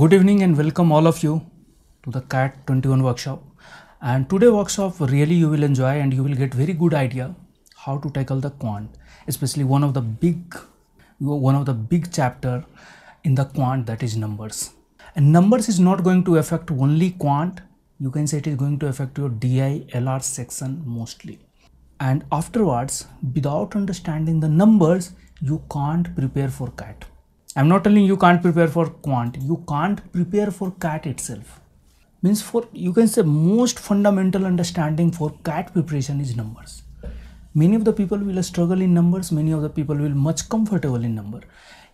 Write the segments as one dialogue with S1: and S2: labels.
S1: Good evening and welcome all of you to the CAT 21 workshop. And today workshop really you will enjoy and you will get very good idea how to tackle the quant, especially one of the big one of the big chapter in the quant that is numbers. And numbers is not going to affect only quant. You can say it is going to affect your DI LR section mostly. And afterwards, without understanding the numbers, you can't prepare for CAT I'm not telling you can't prepare for quant, you can't prepare for CAT itself. Means for, you can say most fundamental understanding for CAT preparation is numbers. Many of the people will struggle in numbers, many of the people will much comfortable in number.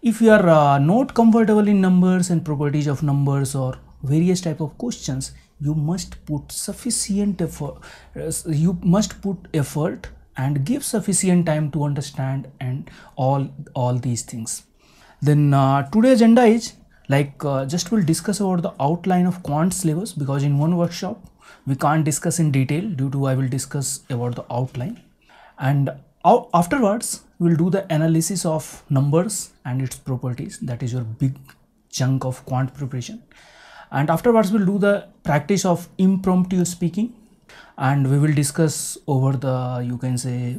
S1: If you are uh, not comfortable in numbers and properties of numbers or various type of questions, you must put sufficient effort, uh, you must put effort and give sufficient time to understand and all, all these things. Then uh, today agenda is like uh, just we'll discuss about the outline of quant syllabus because in one workshop we can't discuss in detail due to I will discuss about the outline and afterwards we'll do the analysis of numbers and its properties that is your big chunk of quant preparation and afterwards we'll do the practice of impromptu speaking and we will discuss over the you can say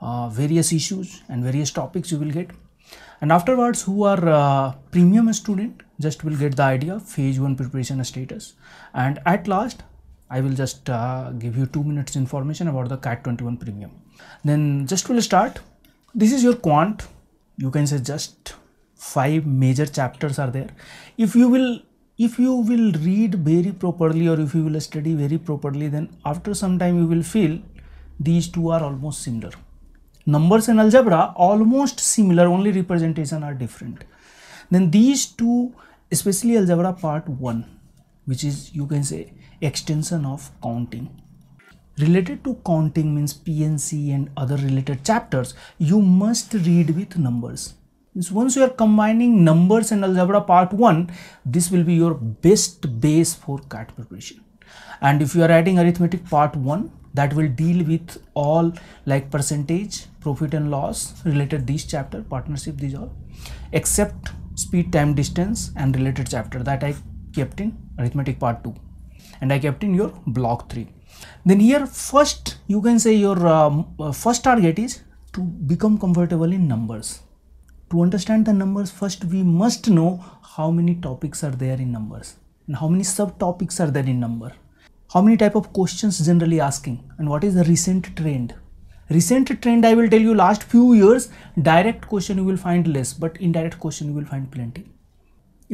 S1: uh, various issues and various topics you will get and afterwards who are uh, premium student just will get the idea of phase 1 preparation status and at last I will just uh, give you 2 minutes information about the CAT 21 premium then just will start this is your quant you can say just five major chapters are there if you will if you will read very properly or if you will study very properly then after some time you will feel these two are almost similar Numbers and algebra almost similar, only representation are different. Then these two, especially algebra part 1, which is you can say extension of counting. Related to counting means PNC and other related chapters, you must read with numbers. once you are combining numbers and algebra part 1, this will be your best base for CAT preparation. And if you are adding arithmetic part 1, that will deal with all like percentage profit and loss related this chapter partnership these all except speed time distance and related chapter that i kept in arithmetic part 2 and i kept in your block 3 then here first you can say your um, uh, first target is to become comfortable in numbers to understand the numbers first we must know how many topics are there in numbers and how many subtopics are there in number how many type of questions generally asking and what is the recent trend recent trend i will tell you last few years direct question you will find less but indirect question you will find plenty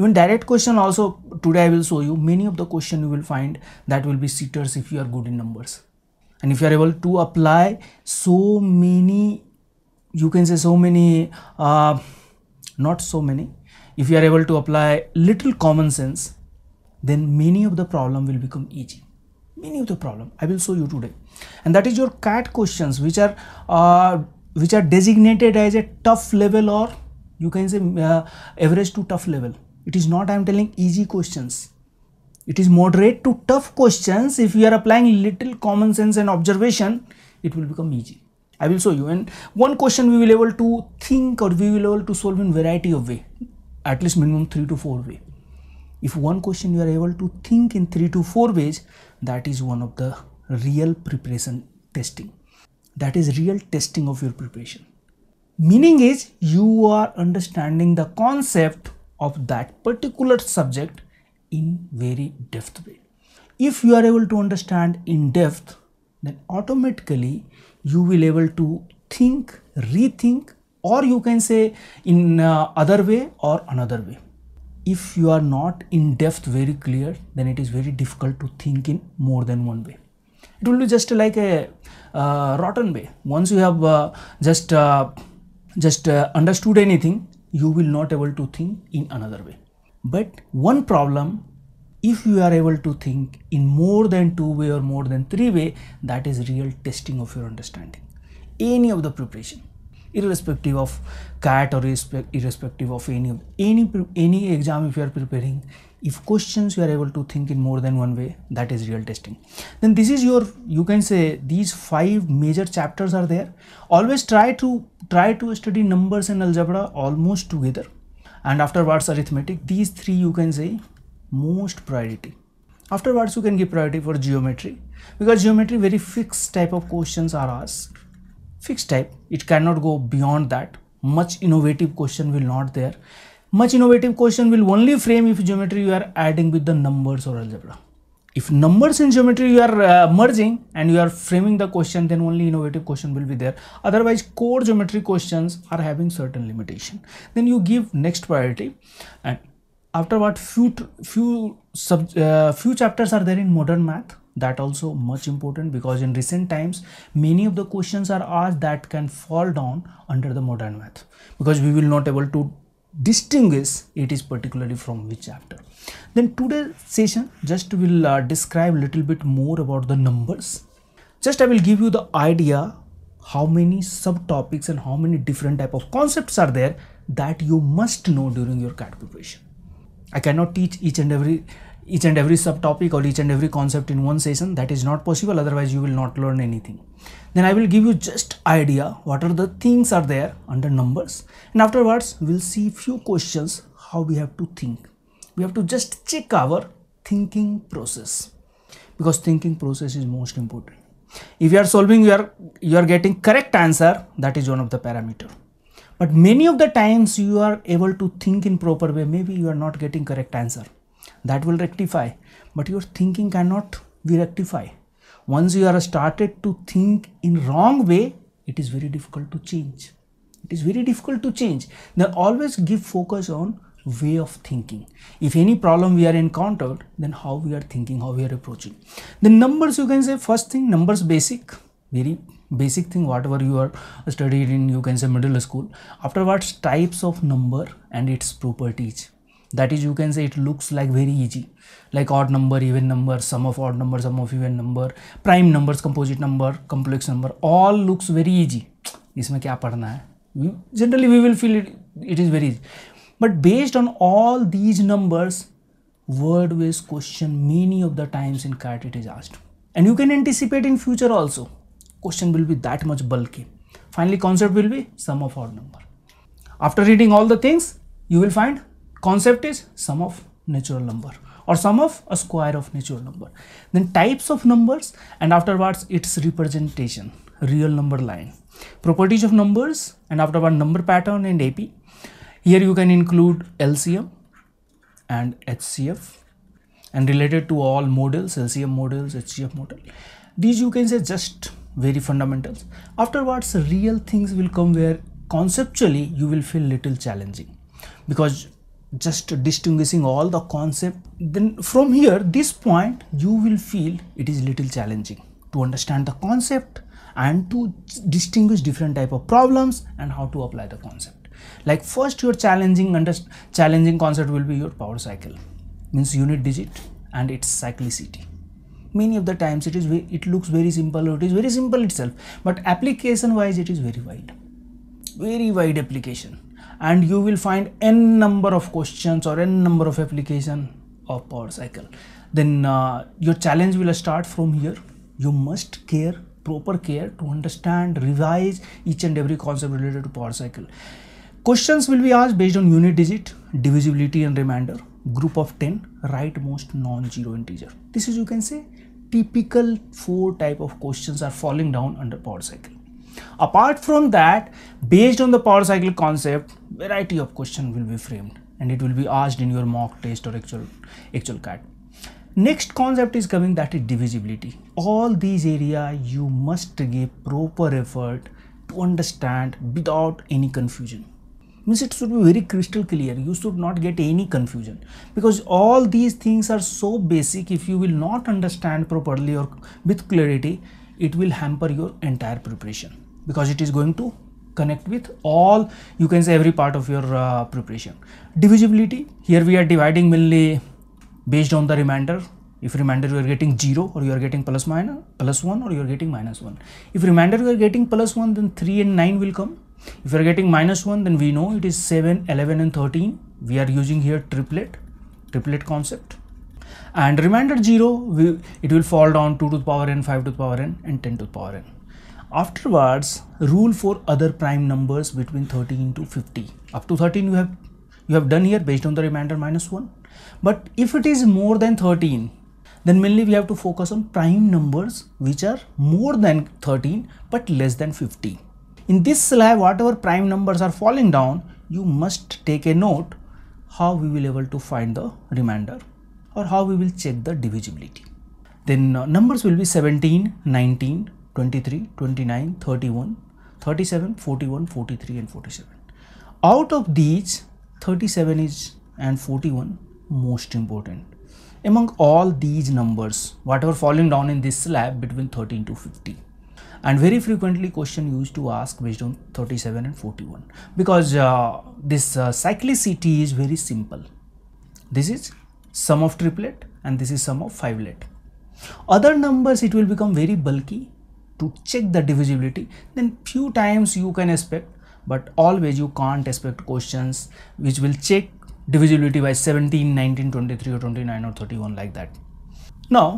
S1: even direct question also today i will show you many of the question you will find that will be sitters if you are good in numbers and if you are able to apply so many you can say so many uh, not so many if you are able to apply little common sense then many of the problem will become easy many of the problem i will show you today and that is your cat questions which are uh, which are designated as a tough level or you can say uh, average to tough level it is not i am telling easy questions it is moderate to tough questions if you are applying little common sense and observation it will become easy i will show you and one question we will able to think or we will able to solve in variety of way at least minimum 3 to 4 way if one question you are able to think in 3 to 4 ways that is one of the real preparation testing that is real testing of your preparation meaning is you are understanding the concept of that particular subject in very depth way if you are able to understand in depth then automatically you will able to think rethink or you can say in uh, other way or another way if you are not in depth very clear then it is very difficult to think in more than one way it will be just like a uh, rotten way once you have uh, just uh, just uh, understood anything you will not able to think in another way but one problem if you are able to think in more than two way or more than three way that is real testing of your understanding any of the preparation irrespective of CAT or irrespective of any of any any exam if you are preparing if questions you are able to think in more than one way that is real testing then this is your you can say these five major chapters are there always try to try to study numbers and algebra almost together and afterwards arithmetic these three you can say most priority afterwards you can give priority for geometry because geometry very fixed type of questions are asked fixed type it cannot go beyond that much innovative question will not there much innovative question will only frame if geometry you are adding with the numbers or algebra if numbers in geometry you are uh, merging and you are framing the question then only innovative question will be there otherwise core geometry questions are having certain limitation then you give next priority and after what few few sub, uh, few chapters are there in modern math that also much important because in recent times many of the questions are asked that can fall down under the modern math because we will not able to distinguish it is particularly from which chapter then today's session just will uh, describe little bit more about the numbers just i will give you the idea how many subtopics and how many different type of concepts are there that you must know during your cat preparation i cannot teach each and every each and every subtopic or each and every concept in one session that is not possible otherwise you will not learn anything then i will give you just idea what are the things are there under numbers and afterwards we'll see few questions how we have to think we have to just check our thinking process because thinking process is most important if you are solving you are you are getting correct answer that is one of the parameter but many of the times you are able to think in proper way maybe you are not getting correct answer that will rectify but your thinking cannot be rectified once you are started to think in wrong way it is very difficult to change it is very difficult to change then always give focus on way of thinking if any problem we are encountered then how we are thinking how we are approaching the numbers you can say first thing numbers basic very basic thing whatever you are studied in you can say middle school afterwards types of number and its properties that is you can say it looks like very easy like odd number even number sum of odd number sum of even number prime numbers composite number complex number all looks very easy Is क्या generally we will feel it it is very easy but based on all these numbers word wise question many of the times in cat it is asked and you can anticipate in future also question will be that much bulky finally concept will be sum of odd number after reading all the things you will find Concept is sum of natural number or sum of a square of natural number. Then types of numbers and afterwards its representation, real number line. Properties of numbers and afterward number pattern and AP. Here you can include LCM and HCF and related to all models, LCM models, HCF model. These you can say just very fundamentals. Afterwards real things will come where conceptually you will feel little challenging because just distinguishing all the concept then from here this point you will feel it is little challenging to understand the concept and to distinguish different type of problems and how to apply the concept like first your challenging under challenging concept will be your power cycle means unit digit and its cyclicity many of the times it is it looks very simple it is very simple itself but application wise it is very wide very wide application and you will find n number of questions or n number of application of power cycle then uh, your challenge will start from here you must care proper care to understand revise each and every concept related to power cycle questions will be asked based on unit digit divisibility and remainder group of 10 right most non-zero integer this is you can say typical four type of questions are falling down under power cycle Apart from that, based on the power cycle concept, variety of question will be framed and it will be asked in your mock test or actual, actual CAT. Next concept is coming that is divisibility. All these area you must give proper effort to understand without any confusion means it should be very crystal clear you should not get any confusion because all these things are so basic if you will not understand properly or with clarity it will hamper your entire preparation because it is going to connect with all you can say every part of your uh, preparation. Divisibility here we are dividing mainly based on the remainder if remainder you are getting 0 or you are getting plus minus plus 1 or you are getting minus 1 if remainder you are getting plus 1 then 3 and 9 will come if you are getting minus 1 then we know it is 7 11 and 13 we are using here triplet triplet concept and remainder 0 we, it will fall down 2 to the power n 5 to the power n and 10 to the power n Afterwards, rule for other prime numbers between 13 to 50. Up to 13 you have you have done here based on the remainder minus 1. But if it is more than 13, then mainly we have to focus on prime numbers which are more than 13 but less than 50. In this slide, whatever prime numbers are falling down, you must take a note how we will able to find the remainder or how we will check the divisibility. Then uh, numbers will be 17, 19, 23, 29, 31, 37, 41, 43 and 47. Out of these 37 is and 41 most important. Among all these numbers whatever falling down in this slab between 13 to 50 and very frequently question used to ask based on 37 and 41 because uh, this uh, cyclicity is very simple. This is sum of triplet and this is sum of fivelet. Other numbers it will become very bulky to check the divisibility then few times you can expect but always you can't expect questions which will check divisibility by 17 19 23 or 29 or 31 like that now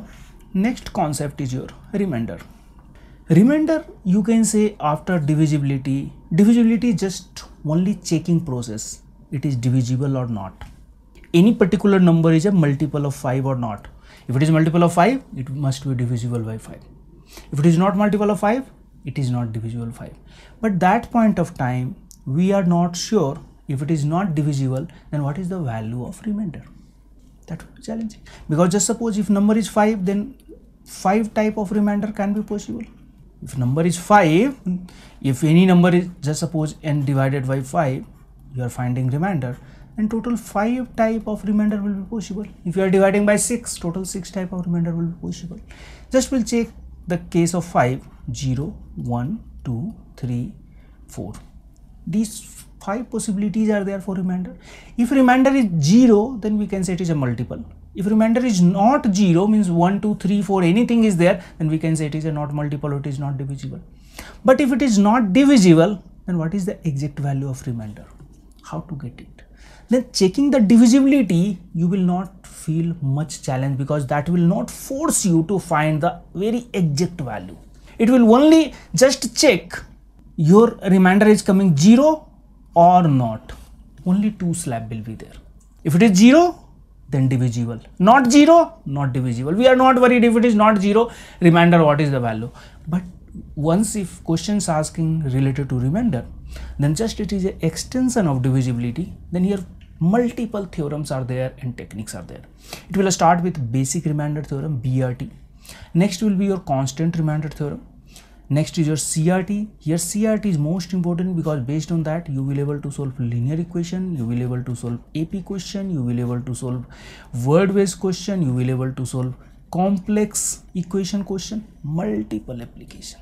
S1: next concept is your remainder remainder you can say after divisibility divisibility is just only checking process it is divisible or not any particular number is a multiple of 5 or not if it is multiple of 5 it must be divisible by 5 if it is not multiple of 5, it is not divisible 5. But that point of time, we are not sure if it is not divisible, then what is the value of remainder? That will be challenging. Because just suppose if number is 5, then 5 type of remainder can be possible. If number is 5, if any number is just suppose n divided by 5, you are finding remainder and total 5 type of remainder will be possible. If you are dividing by 6, total 6 type of remainder will be possible. Just we'll check the case of 5 0 1 2 3 4 these five possibilities are there for remainder if remainder is 0 then we can say it is a multiple if remainder is not 0 means 1 2 3 4 anything is there then we can say it is a not multiple or it is not divisible but if it is not divisible then what is the exact value of remainder how to get it then checking the divisibility you will not feel much challenge because that will not force you to find the very exact value. It will only just check your remainder is coming 0 or not. Only two slab will be there. If it is 0, then divisible. Not 0, not divisible. We are not worried if it is not 0, remainder what is the value. But once if questions asking related to remainder, then just it is an extension of divisibility, then here multiple theorems are there and techniques are there it will start with basic remainder theorem brt next will be your constant remainder theorem next is your crt here crt is most important because based on that you will able to solve linear equation you will able to solve ap question you will able to solve word based question you will able to solve complex equation question multiple application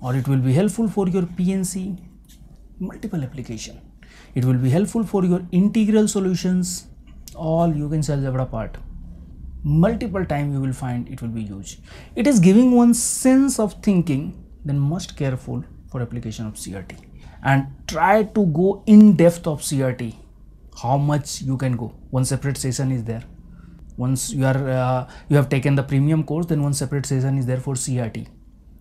S1: or it will be helpful for your pnc multiple application it will be helpful for your integral solutions all you can self algebra part multiple time you will find it will be huge it is giving one sense of thinking then must careful for application of crt and try to go in depth of crt how much you can go one separate session is there once you are uh, you have taken the premium course then one separate session is there for crt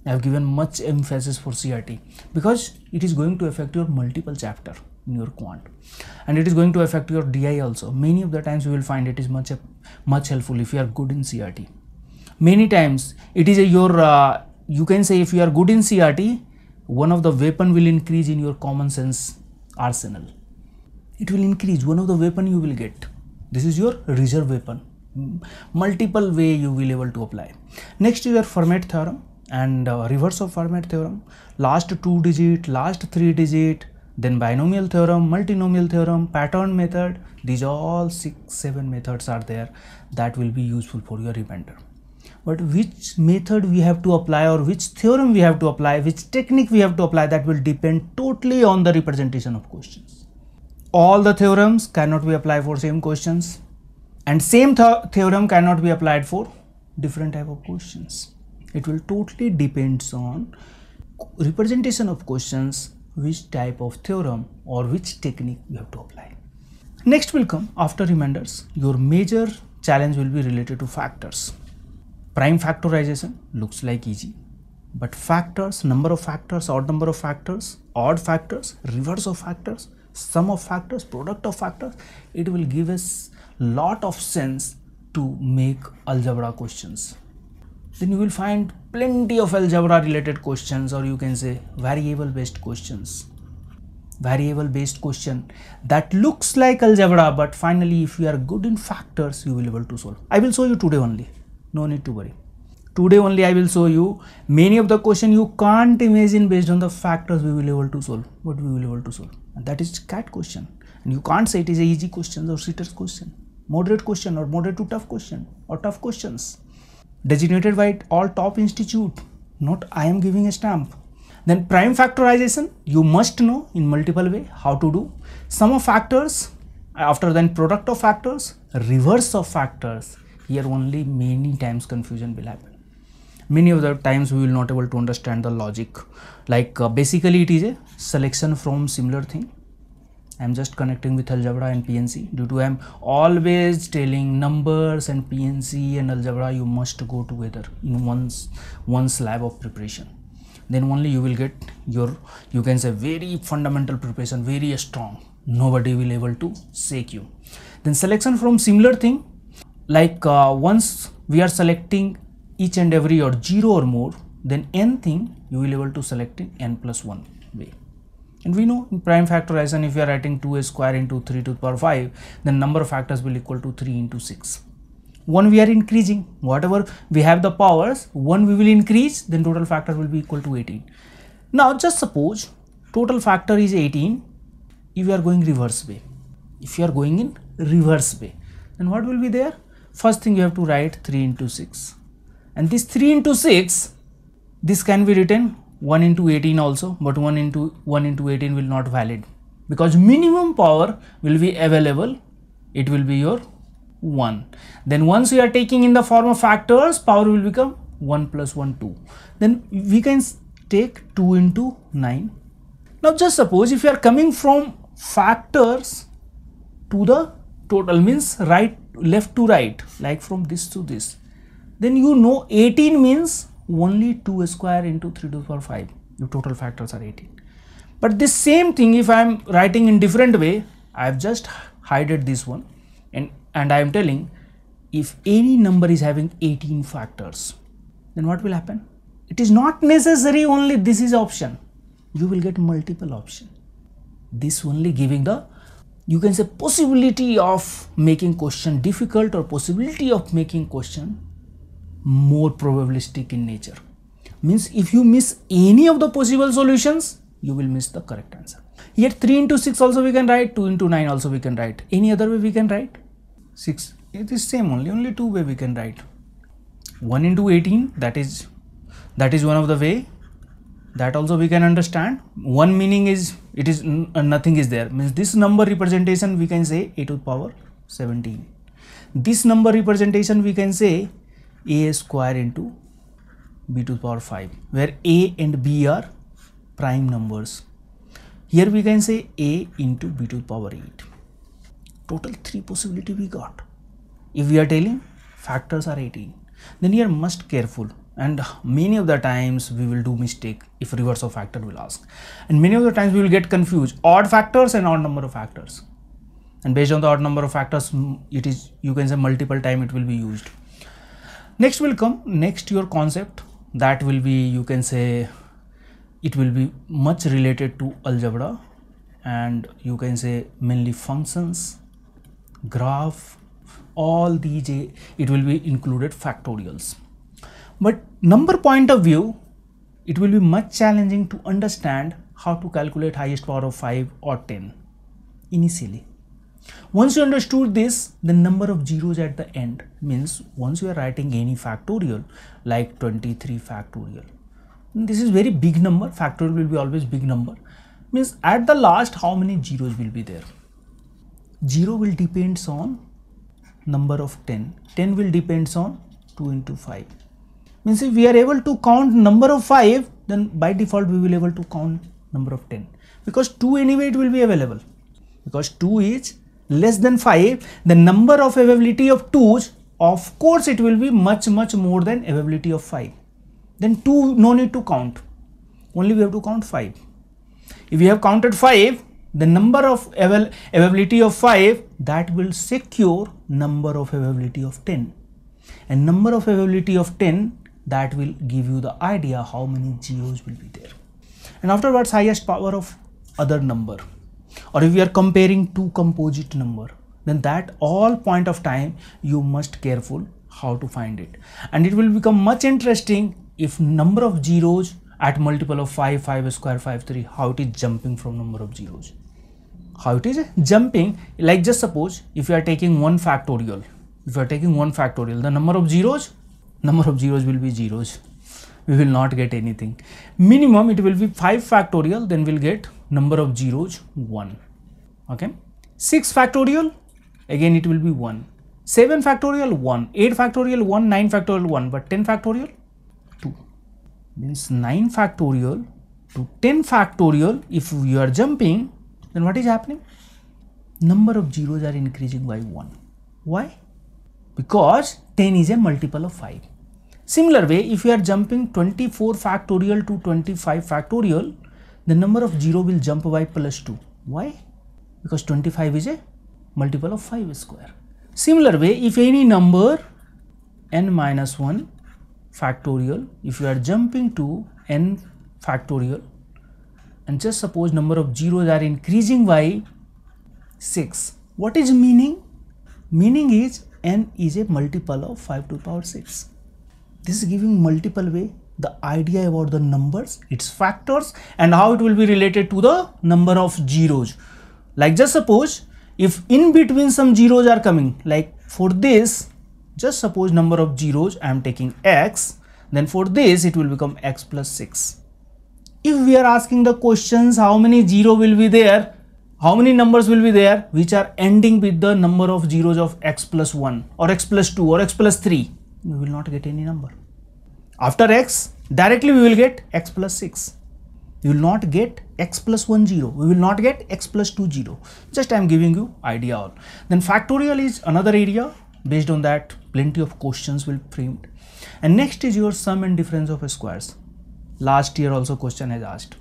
S1: i have given much emphasis for crt because it is going to affect your multiple chapter in your quant and it is going to affect your di also many of the times you will find it is much much helpful if you are good in crt many times it is a, your uh, you can say if you are good in crt one of the weapon will increase in your common sense arsenal it will increase one of the weapon you will get this is your reserve weapon multiple way you will able to apply next is your fermat theorem and uh, reverse of fermat theorem last two digit last three digit then binomial theorem multinomial theorem pattern method these all six seven methods are there that will be useful for your remainder but which method we have to apply or which theorem we have to apply which technique we have to apply that will depend totally on the representation of questions all the theorems cannot be applied for same questions and same th theorem cannot be applied for different type of questions it will totally depends on representation of questions which type of theorem or which technique you have to apply. Next will come after reminders, your major challenge will be related to factors. Prime factorization looks like easy, but factors, number of factors, odd number of factors, odd factors, reverse of factors, sum of factors, product of factors, it will give us lot of sense to make algebra questions then you will find plenty of algebra related questions or you can say variable based questions variable based question that looks like algebra but finally if you are good in factors you will able to solve i will show you today only no need to worry today only i will show you many of the question you can't imagine based on the factors we will able to solve what we will able to solve and that is cat question and you can't say it is a easy question or sitters question moderate question or moderate to tough question or tough questions designated by all top institute, not I am giving a stamp. Then prime factorization, you must know in multiple way how to do. Sum of factors, after then product of factors, reverse of factors. Here only many times confusion will happen. Many of the times we will not able to understand the logic. Like uh, basically it is a selection from similar thing I'm just connecting with algebra and PNC due to I'm always telling numbers and PNC and algebra you must go together in one, one slab of preparation then only you will get your you can say very fundamental preparation very strong nobody will able to shake you then selection from similar thing like uh, once we are selecting each and every or zero or more then n thing you will able to select in n plus 1 way and we know in prime factorization, if you are writing 2a square into 3 to the power 5, then number of factors will equal to 3 into 6. 1 we are increasing, whatever we have the powers, 1 we will increase, then total factor will be equal to 18. Now just suppose total factor is 18, if you are going reverse way, if you are going in reverse way, then what will be there? First thing you have to write 3 into 6 and this 3 into 6, this can be written 1 into 18 also but 1 into 1 into 18 will not valid because minimum power will be available it will be your 1 then once you are taking in the form of factors power will become 1 plus 1 2 then we can take 2 into 9 now just suppose if you are coming from factors to the total means right left to right like from this to this then you know 18 means only 2 square into 3 to the power 5 your total factors are 18 but this same thing if i am writing in different way i have just hided this one and and i am telling if any number is having 18 factors then what will happen it is not necessary only this is option you will get multiple option this only giving the you can say possibility of making question difficult or possibility of making question more probabilistic in nature means if you miss any of the possible solutions you will miss the correct answer here 3 into 6 also we can write 2 into 9 also we can write any other way we can write 6 it is same only only two way we can write 1 into 18 that is that is one of the way that also we can understand one meaning is it is uh, nothing is there means this number representation we can say a to the power 17 this number representation we can say a square into b to the power 5 where a and b are prime numbers. Here we can say a into b to the power 8. Total 3 possibility we got. If we are telling factors are 18 then here must careful and many of the times we will do mistake if reverse of factor will ask and many of the times we will get confused odd factors and odd number of factors and based on the odd number of factors it is you can say multiple time it will be used next will come next your concept that will be you can say it will be much related to algebra and you can say mainly functions graph all these it will be included factorials but number point of view it will be much challenging to understand how to calculate highest power of 5 or 10 initially once you understood this, the number of zeros at the end means once you are writing any factorial like 23 factorial, this is very big number, factorial will be always big number, means at the last how many zeros will be there. 0 will depends on number of 10, 10 will depends on 2 into 5. Means if we are able to count number of 5, then by default we will able to count number of 10 because 2 anyway it will be available because 2 is less than 5 the number of availability of 2s of course it will be much much more than availability of 5 then 2 no need to count only we have to count 5 if we have counted 5 the number of avail availability of 5 that will secure number of availability of 10 and number of availability of 10 that will give you the idea how many geos will be there and afterwards highest power of other number or if you are comparing two composite number then that all point of time you must careful how to find it and it will become much interesting if number of zeros at multiple of 5 5 square 5 3 how it is jumping from number of zeros how it is jumping like just suppose if you are taking one factorial if you are taking one factorial the number of zeros number of zeros will be zeros we will not get anything minimum it will be 5 factorial then we'll get number of zeros 1 okay 6 factorial again it will be 1 7 factorial 1 8 factorial 1 9 factorial 1 but 10 factorial 2 means 9 factorial to 10 factorial if you are jumping then what is happening number of zeros are increasing by 1 why because 10 is a multiple of 5 similar way if you are jumping 24 factorial to 25 factorial the number of 0 will jump by plus 2. Why? Because 25 is a multiple of 5 square. Similar way, if any number n minus 1 factorial, if you are jumping to n factorial and just suppose number of zeros are increasing by 6. What is meaning? Meaning is n is a multiple of 5 to the power 6. This is giving multiple way the idea about the numbers, its factors and how it will be related to the number of zeros. Like just suppose if in between some zeros are coming like for this just suppose number of zeros I am taking x then for this it will become x plus 6. If we are asking the questions how many zero will be there how many numbers will be there which are ending with the number of zeros of x plus 1 or x plus 2 or x plus 3 we will not get any number after x, directly we will get x plus 6. You will not get x plus 1 0. We will not get x plus 2 0. Just I am giving you idea all. Then factorial is another area. Based on that, plenty of questions will framed. And next is your sum and difference of squares. Last year also question has asked.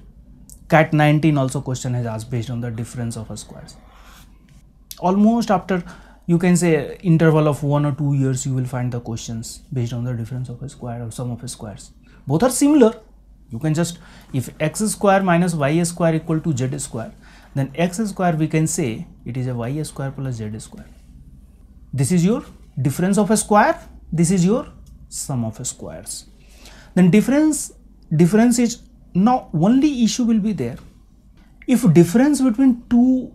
S1: CAT 19 also question has asked based on the difference of squares. Almost after you can say interval of one or two years you will find the questions based on the difference of a square or sum of a squares both are similar you can just if x square minus y square equal to z square then x square we can say it is a y square plus z square this is your difference of a square this is your sum of squares then difference difference is now only issue will be there if difference between two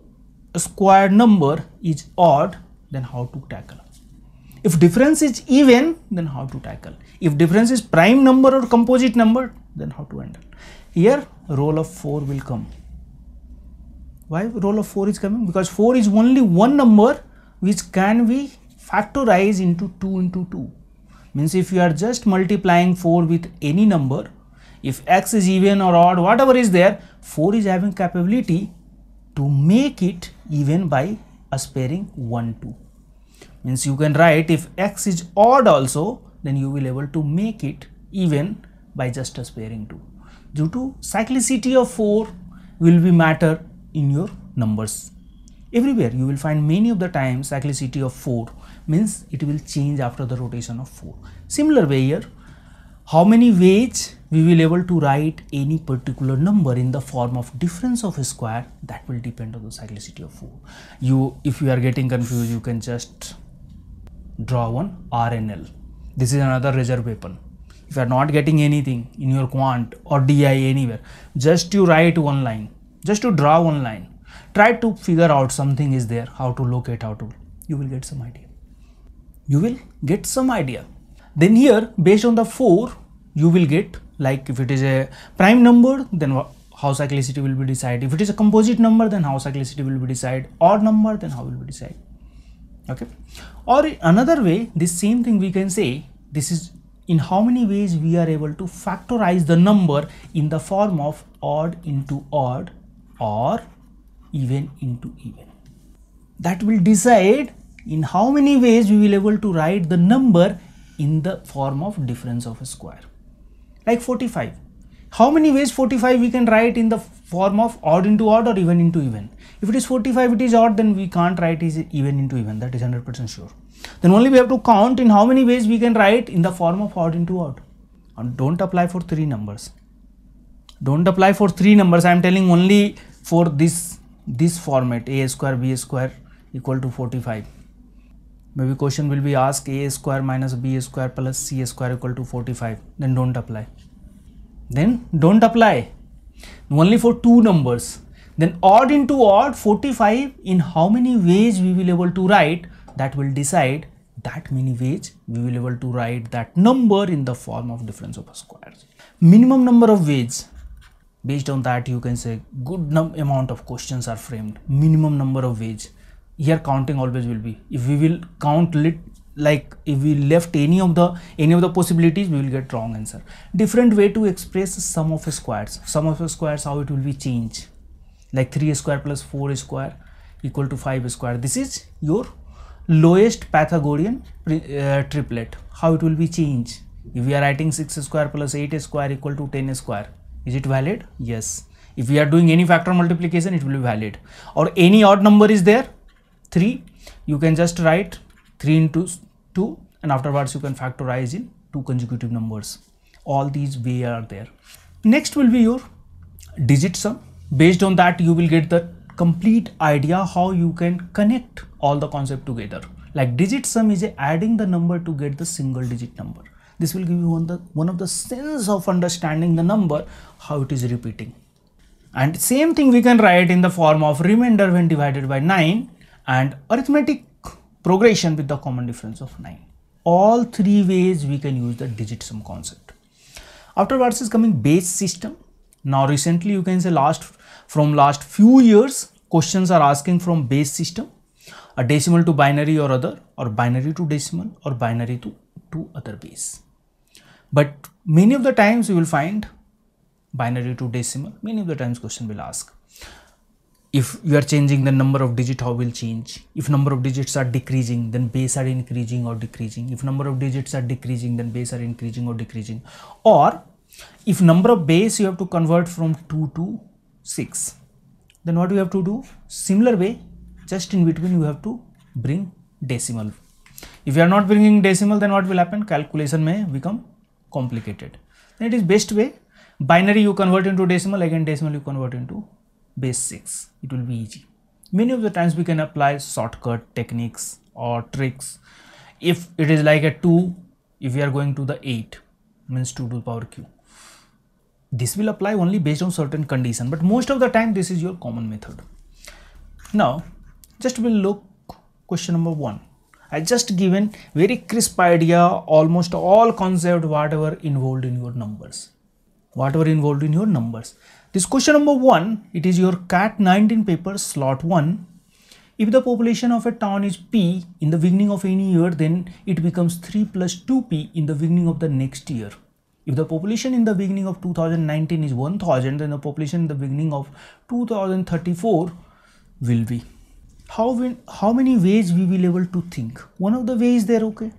S1: square number is odd then how to tackle. If difference is even, then how to tackle. If difference is prime number or composite number, then how to handle. Here, role of 4 will come. Why role of 4 is coming? Because 4 is only one number which can be factorized into 2 into 2. Means if you are just multiplying 4 with any number, if x is even or odd, whatever is there, 4 is having capability to make it even by as pairing 1 2 means you can write if x is odd also then you will able to make it even by just as pairing 2 due to cyclicity of 4 will be matter in your numbers everywhere you will find many of the times cyclicity of 4 means it will change after the rotation of 4 similar way here how many ways we will able to write any particular number in the form of difference of square that will depend on the cyclicity of four. You, if you are getting confused, you can just draw one RNL. This is another reserve weapon. If you are not getting anything in your quant or DI anywhere, just you write one line, just to draw one line. Try to figure out something is there, how to locate, how to, you will get some idea. You will get some idea. Then here, based on the four, you will get like if it is a prime number then how cyclicity will be decided if it is a composite number then how cyclicity will be decided odd number then how will be decided okay or another way this same thing we can say this is in how many ways we are able to factorize the number in the form of odd into odd or even into even that will decide in how many ways we will able to write the number in the form of difference of a square like 45 how many ways 45 we can write in the form of odd into odd or even into even if it is 45 it is odd then we can't write is even into even that is 100% sure then only we have to count in how many ways we can write in the form of odd into odd and don't apply for three numbers don't apply for three numbers i am telling only for this this format a square b square equal to 45 maybe question will be asked a square minus b square plus c square equal to 45 then don't apply then don't apply only for two numbers then odd into odd 45 in how many ways we will able to write that will decide that many ways we will able to write that number in the form of difference of squares minimum number of ways based on that you can say good amount of questions are framed minimum number of ways here counting always will be if we will count lit like if we left any of the any of the possibilities we will get wrong answer different way to express sum of squares sum of squares how it will be changed like 3 square plus 4 square equal to 5 square this is your lowest pythagorean uh, triplet how it will be changed if we are writing 6 square plus 8 square equal to 10 square is it valid yes if we are doing any factor multiplication it will be valid or any odd number is there 3 you can just write 3 into 2 and afterwards you can factorize in two consecutive numbers all these way are there next will be your digit sum based on that you will get the complete idea how you can connect all the concept together like digit sum is adding the number to get the single digit number this will give you one, the, one of the sense of understanding the number how it is repeating and same thing we can write in the form of remainder when divided by 9 and arithmetic progression with the common difference of 9. All three ways we can use the digit sum concept. Afterwards is coming base system. Now recently you can say last from last few years questions are asking from base system a decimal to binary or other or binary to decimal or binary to, to other base. But many of the times you will find binary to decimal many of the times question will ask if you are changing the number of digit how will change if number of digits are decreasing then base are increasing or decreasing if number of digits are decreasing then base are increasing or decreasing or if number of base you have to convert from 2 to 6 then what you have to do similar way just in between you have to bring decimal if you are not bringing decimal then what will happen calculation may become complicated then it is best way binary you convert into decimal again decimal you convert into base 6 it will be easy many of the times we can apply shortcut techniques or tricks if it is like a 2 if we are going to the 8 means 2 to the power q this will apply only based on certain condition but most of the time this is your common method now just we'll look question number one I just given very crisp idea almost all concept whatever involved in your numbers whatever involved in your numbers this question number one, it is your CAT 19 paper slot one. If the population of a town is P in the beginning of any year, then it becomes 3 plus 2P in the beginning of the next year. If the population in the beginning of 2019 is 1000, then the population in the beginning of 2034 will be. How, when, how many ways we will able to think? One of the ways there, okay?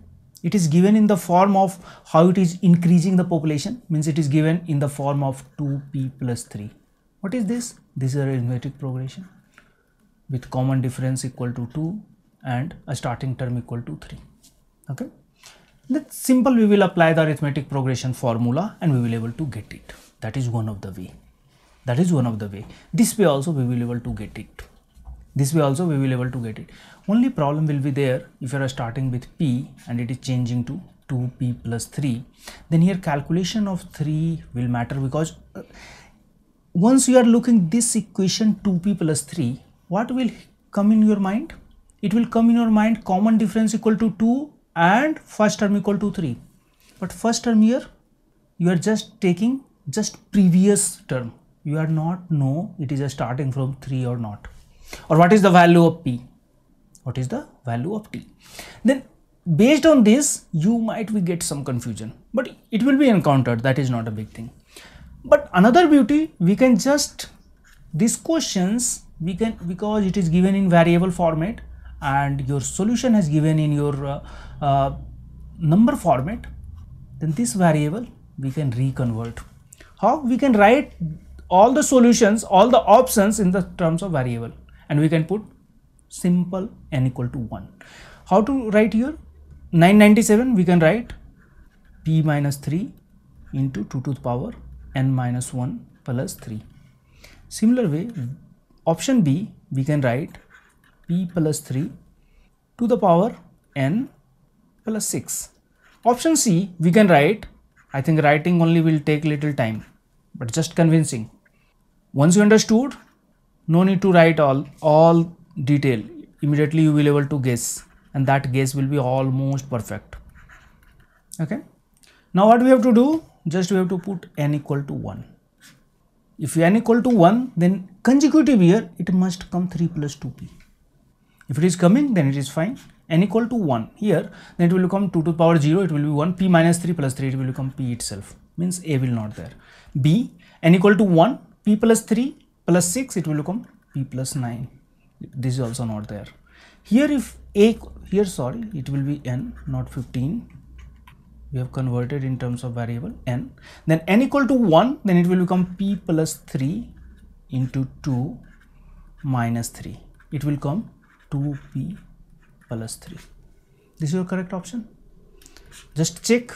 S1: it is given in the form of how it is increasing the population means it is given in the form of 2p plus 3 what is this this is arithmetic progression with common difference equal to 2 and a starting term equal to 3 okay that's simple we will apply the arithmetic progression formula and we will able to get it that is one of the way that is one of the way this way also we will able to get it this way also we will able to get it only problem will be there if you are starting with p and it is changing to 2p plus 3 then here calculation of 3 will matter because uh, once you are looking this equation 2p plus 3 what will come in your mind it will come in your mind common difference equal to 2 and first term equal to 3 but first term here you are just taking just previous term you are not know it is starting from 3 or not or what is the value of p what is the value of t then based on this you might we get some confusion but it will be encountered that is not a big thing but another beauty we can just these questions we can because it is given in variable format and your solution is given in your uh, uh, number format then this variable we can reconvert how we can write all the solutions all the options in the terms of variable and we can put simple n equal to 1 how to write here 997 we can write p minus 3 into 2 to the power n minus 1 plus 3 similar way option b we can write p plus 3 to the power n plus 6 option c we can write i think writing only will take little time but just convincing once you understood no need to write all all detail immediately you will able to guess and that guess will be almost perfect okay now what we have to do just we have to put n equal to 1 if n equal to 1 then consecutive here it must come 3 plus 2p if it is coming then it is fine n equal to 1 here then it will become 2 to the power 0 it will be 1 p minus 3 plus 3 it will become p itself means a will not there b n equal to 1 p plus 3 plus 6 it will become p plus 9 this is also not there here if a here sorry it will be n not 15 we have converted in terms of variable n then n equal to 1 then it will become p plus 3 into 2 minus 3 it will come 2p plus 3 this is your correct option just check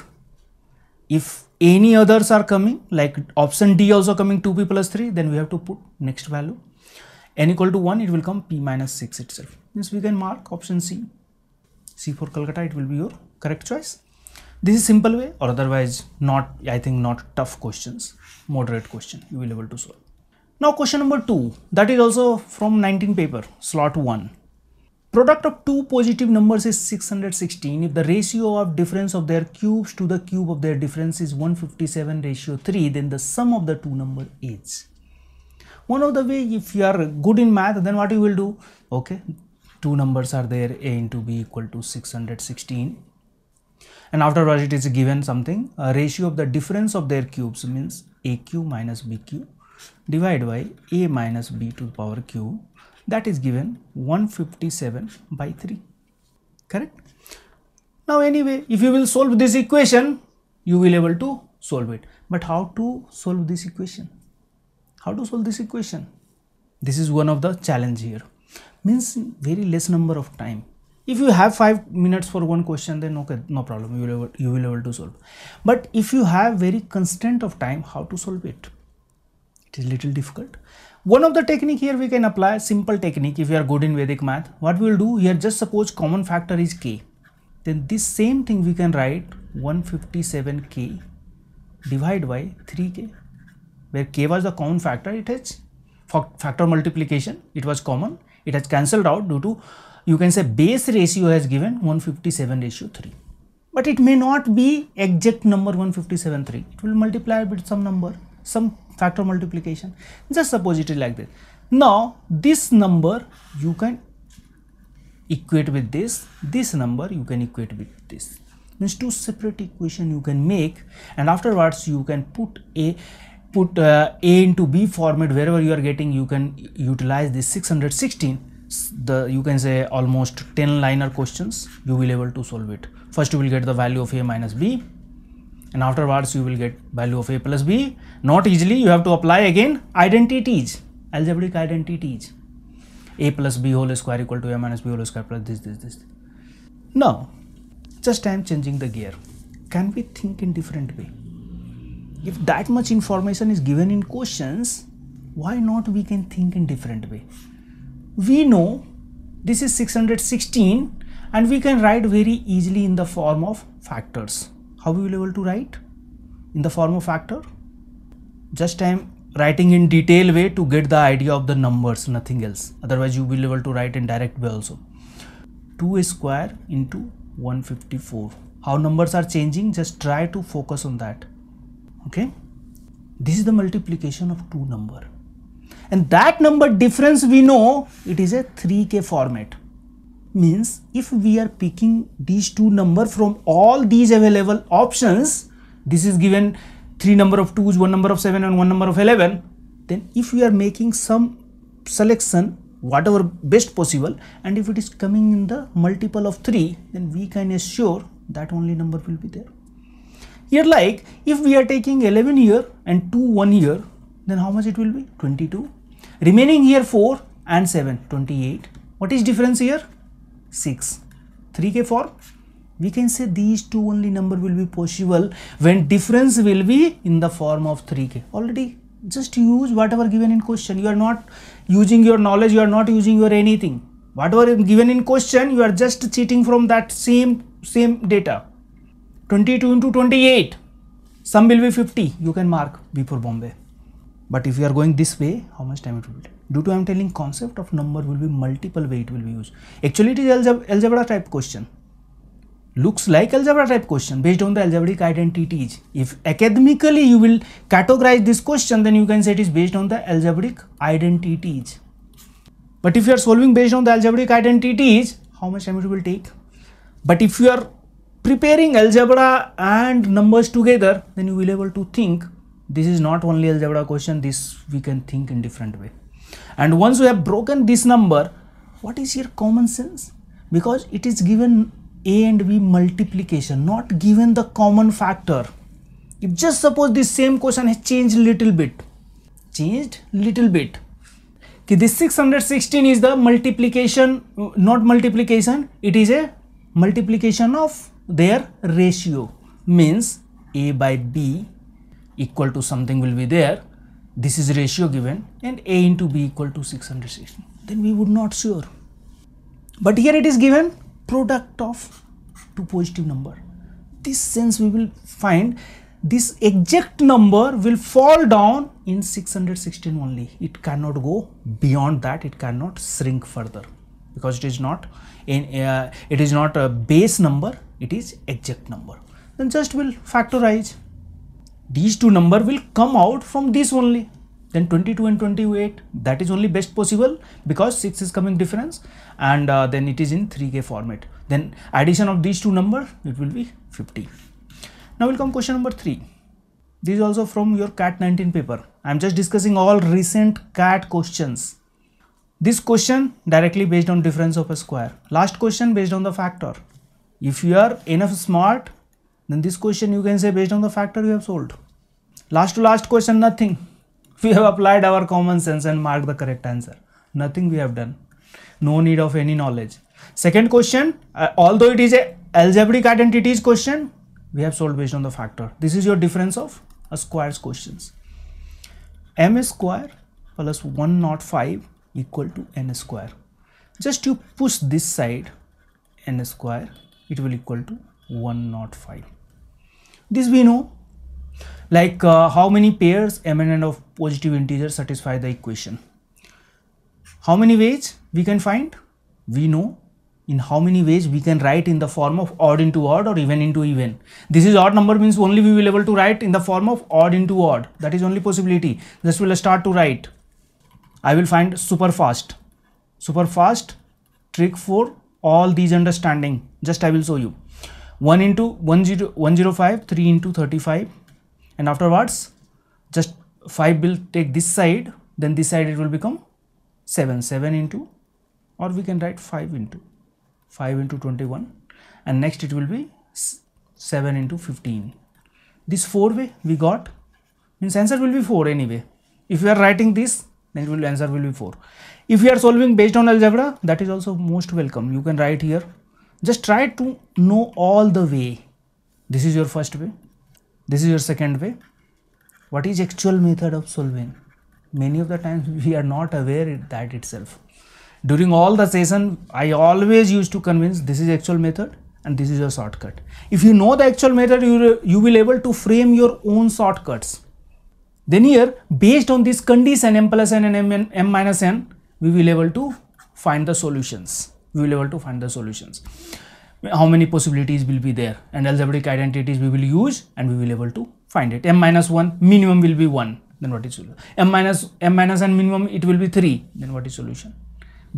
S1: if any others are coming like option d also coming 2p plus 3 then we have to put next value n equal to 1 it will come p minus 6 itself means we can mark option c c for calcutta it will be your correct choice this is simple way or otherwise not i think not tough questions moderate question you will able to solve now question number 2 that is also from 19 paper slot 1 product of two positive numbers is 616 if the ratio of difference of their cubes to the cube of their difference is 157 ratio 3 then the sum of the two number is one of the way if you are good in math then what you will do okay two numbers are there a into b equal to 616 and afterwards it is given something a ratio of the difference of their cubes means aq minus bq divided by a minus b to the power q that is given 157 by 3 correct now anyway if you will solve this equation you will able to solve it but how to solve this equation how to solve this equation this is one of the challenge here means very less number of time if you have 5 minutes for one question then okay no problem you will able, you will able to solve but if you have very constant of time how to solve it it is little difficult one of the technique here we can apply simple technique if you are good in Vedic math what we will do here just suppose common factor is k then this same thing we can write 157k divided by 3k where k was the common factor it has factor multiplication it was common it has cancelled out due to you can say base ratio has given 157 ratio 3 but it may not be exact number 157 3 it will multiply with some number some factor multiplication just suppose it is like this now this number you can equate with this this number you can equate with this means two separate equation you can make and afterwards you can put a put uh, A into B format wherever you are getting you can utilize this 616 the you can say almost 10 liner questions you will able to solve it first you will get the value of a minus b and afterwards you will get value of a plus b not easily you have to apply again identities algebraic identities a plus b whole square equal to a minus b whole square plus this this this now just i am changing the gear can we think in different way if that much information is given in questions why not we can think in different way we know this is 616 and we can write very easily in the form of factors how we will able to write in the form of factor just i am writing in detail way to get the idea of the numbers nothing else otherwise you will able to write in direct way also 2 square into 154 how numbers are changing just try to focus on that okay this is the multiplication of two number and that number difference we know it is a 3k format means if we are picking these two number from all these available options this is given three number of twos one number of seven and one number of 11 then if we are making some selection whatever best possible and if it is coming in the multiple of 3 then we can assure that only number will be there here like if we are taking 11 year and 2 1 year then how much it will be 22 remaining here 4 and 7 28 what is difference here 6 3k 4 we can say these two only number will be possible when difference will be in the form of 3k already just use whatever given in question you are not using your knowledge you are not using your anything whatever given in question you are just cheating from that same same data 22 into 28 sum will be 50 you can mark before Bombay but if you are going this way how much time it will take due to I am telling concept of number will be multiple way it will be used actually it is algebra, algebra type question looks like algebra type question based on the algebraic identities if academically you will categorize this question then you can say it is based on the algebraic identities but if you are solving based on the algebraic identities how much time it will take but if you are preparing algebra and numbers together, then you will able to think this is not only algebra question, this we can think in different way. And once we have broken this number, what is your common sense? Because it is given a and B multiplication, not given the common factor. If just suppose this same question has changed little bit, changed little bit. Okay, this 616 is the multiplication, not multiplication, it is a multiplication of their ratio means a by b equal to something will be there this is ratio given and a into b equal to 660 then we would not sure but here it is given product of two positive number this sense we will find this exact number will fall down in 616 only it cannot go beyond that it cannot shrink further because it is not in uh, it is not a base number it is exact number then just will factorize these two number will come out from this only then 22 and 28 that is only best possible because 6 is coming difference and uh, then it is in 3k format then addition of these two number it will be 50 now we will come question number 3 this is also from your cat 19 paper i am just discussing all recent cat questions this question directly based on difference of a square last question based on the factor if you are enough smart, then this question you can say based on the factor you have solved. Last to last question, nothing. We have applied our common sense and marked the correct answer. Nothing we have done. No need of any knowledge. Second question, uh, although it is a algebraic identities question, we have solved based on the factor. This is your difference of a uh, squares questions. m square plus 105 equal to n square. Just you push this side n square it will equal to 105 this we know like uh, how many pairs m and n of positive integers satisfy the equation how many ways we can find we know in how many ways we can write in the form of odd into odd or even into even this is odd number means only we will able to write in the form of odd into odd that is only possibility this will start to write i will find super fast super fast trick for all these understanding just i will show you 1 into 10 105 3 into 35 and afterwards just 5 will take this side then this side it will become 7 7 into or we can write 5 into 5 into 21 and next it will be 7 into 15 this 4 way we got means answer will be 4 anyway if we are writing this then it will answer will be 4 if you are solving based on algebra, that is also most welcome. You can write here. Just try to know all the way. This is your first way. This is your second way. What is actual method of solving? Many of the times we are not aware that itself. During all the session, I always used to convince this is actual method and this is your shortcut. If you know the actual method, you, you will able to frame your own shortcuts. Then here, based on this condition m plus n and m, n, m minus n, we will able to find the solutions we will able to find the solutions how many possibilities will be there and algebraic identities we will use and we will able to find it m minus 1 minimum will be 1 then what is solution m minus m minus and minimum it will be 3 then what is solution